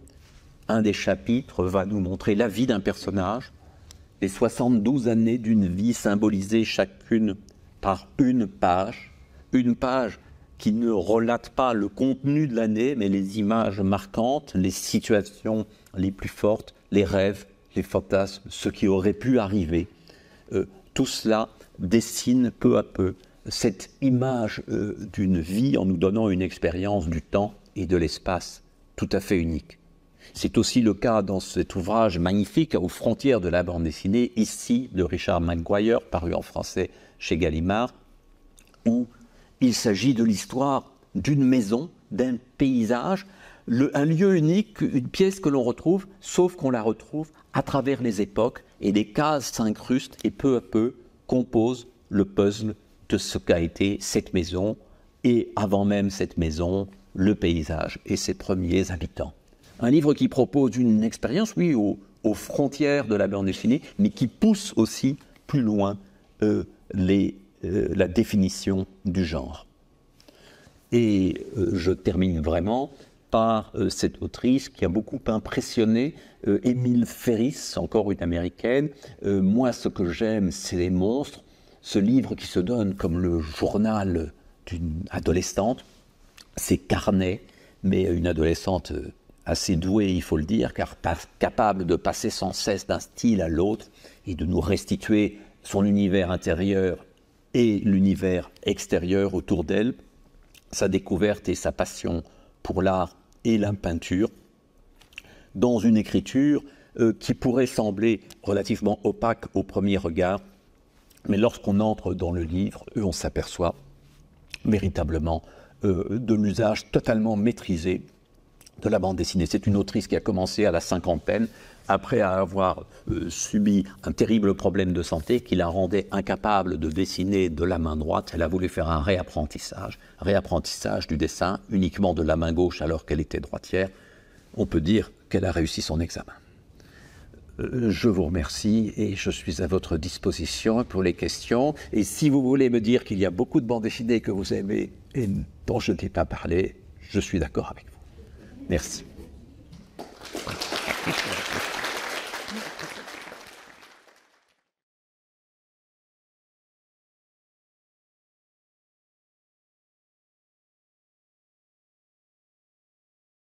un des chapitres va nous montrer la vie d'un personnage, les 72 années d'une vie symbolisées chacune par une page, une page qui ne relate pas le contenu de l'année, mais les images marquantes, les situations les plus fortes, les rêves, les fantasmes, ce qui aurait pu arriver. Euh, tout cela dessine peu à peu cette image euh, d'une vie en nous donnant une expérience du temps et de l'espace tout à fait unique. C'est aussi le cas dans cet ouvrage magnifique, Aux frontières de la bande dessinée, ici, de Richard Maguire, paru en français chez Gallimard, où il s'agit de l'histoire d'une maison, d'un paysage, un lieu unique, une pièce que l'on retrouve, sauf qu'on la retrouve à travers les époques, et des cases s'incrustent et peu à peu composent le puzzle de ce qu'a été cette maison, et avant même cette maison, le paysage et ses premiers habitants. Un livre qui propose une expérience, oui, aux, frontières de la bande dessinée, mais qui pousse aussi plus loin euh, les, euh, la définition du genre. Et euh, je termine vraiment par cette autrice qui a beaucoup impressionné Émile Ferris, encore une américaine. moi, ce que j'aime, c'est les monstres. Ce livre qui se donne comme le journal d'une adolescente, c'est Carnet, mais une adolescente assez doué, il faut le dire, car capable de passer sans cesse d'un style à l'autre et de nous restituer son univers intérieur et l'univers extérieur autour d'elle, sa découverte et sa passion pour l'art et la peinture, dans une écriture euh, qui pourrait sembler relativement opaque au premier regard, mais lorsqu'on entre dans le livre, euh, on s'aperçoit véritablement euh, de l'usage totalement maîtrisé de la bande dessinée. C'est une autrice qui a commencé à la cinquantaine, après avoir euh, subi un terrible problème de santé qui la rendait incapable de dessiner de la main droite. Elle a voulu faire un réapprentissage, réapprentissage du dessin uniquement de la main gauche alors qu'elle était droitière. On peut dire qu'elle a réussi son examen. Euh, je vous remercie et je suis à votre disposition pour les questions. Et si vous voulez me dire qu'il y a beaucoup de bandes dessinées que vous aimez et dont je n'ai pas parlé, je suis d'accord avec vous. Merci.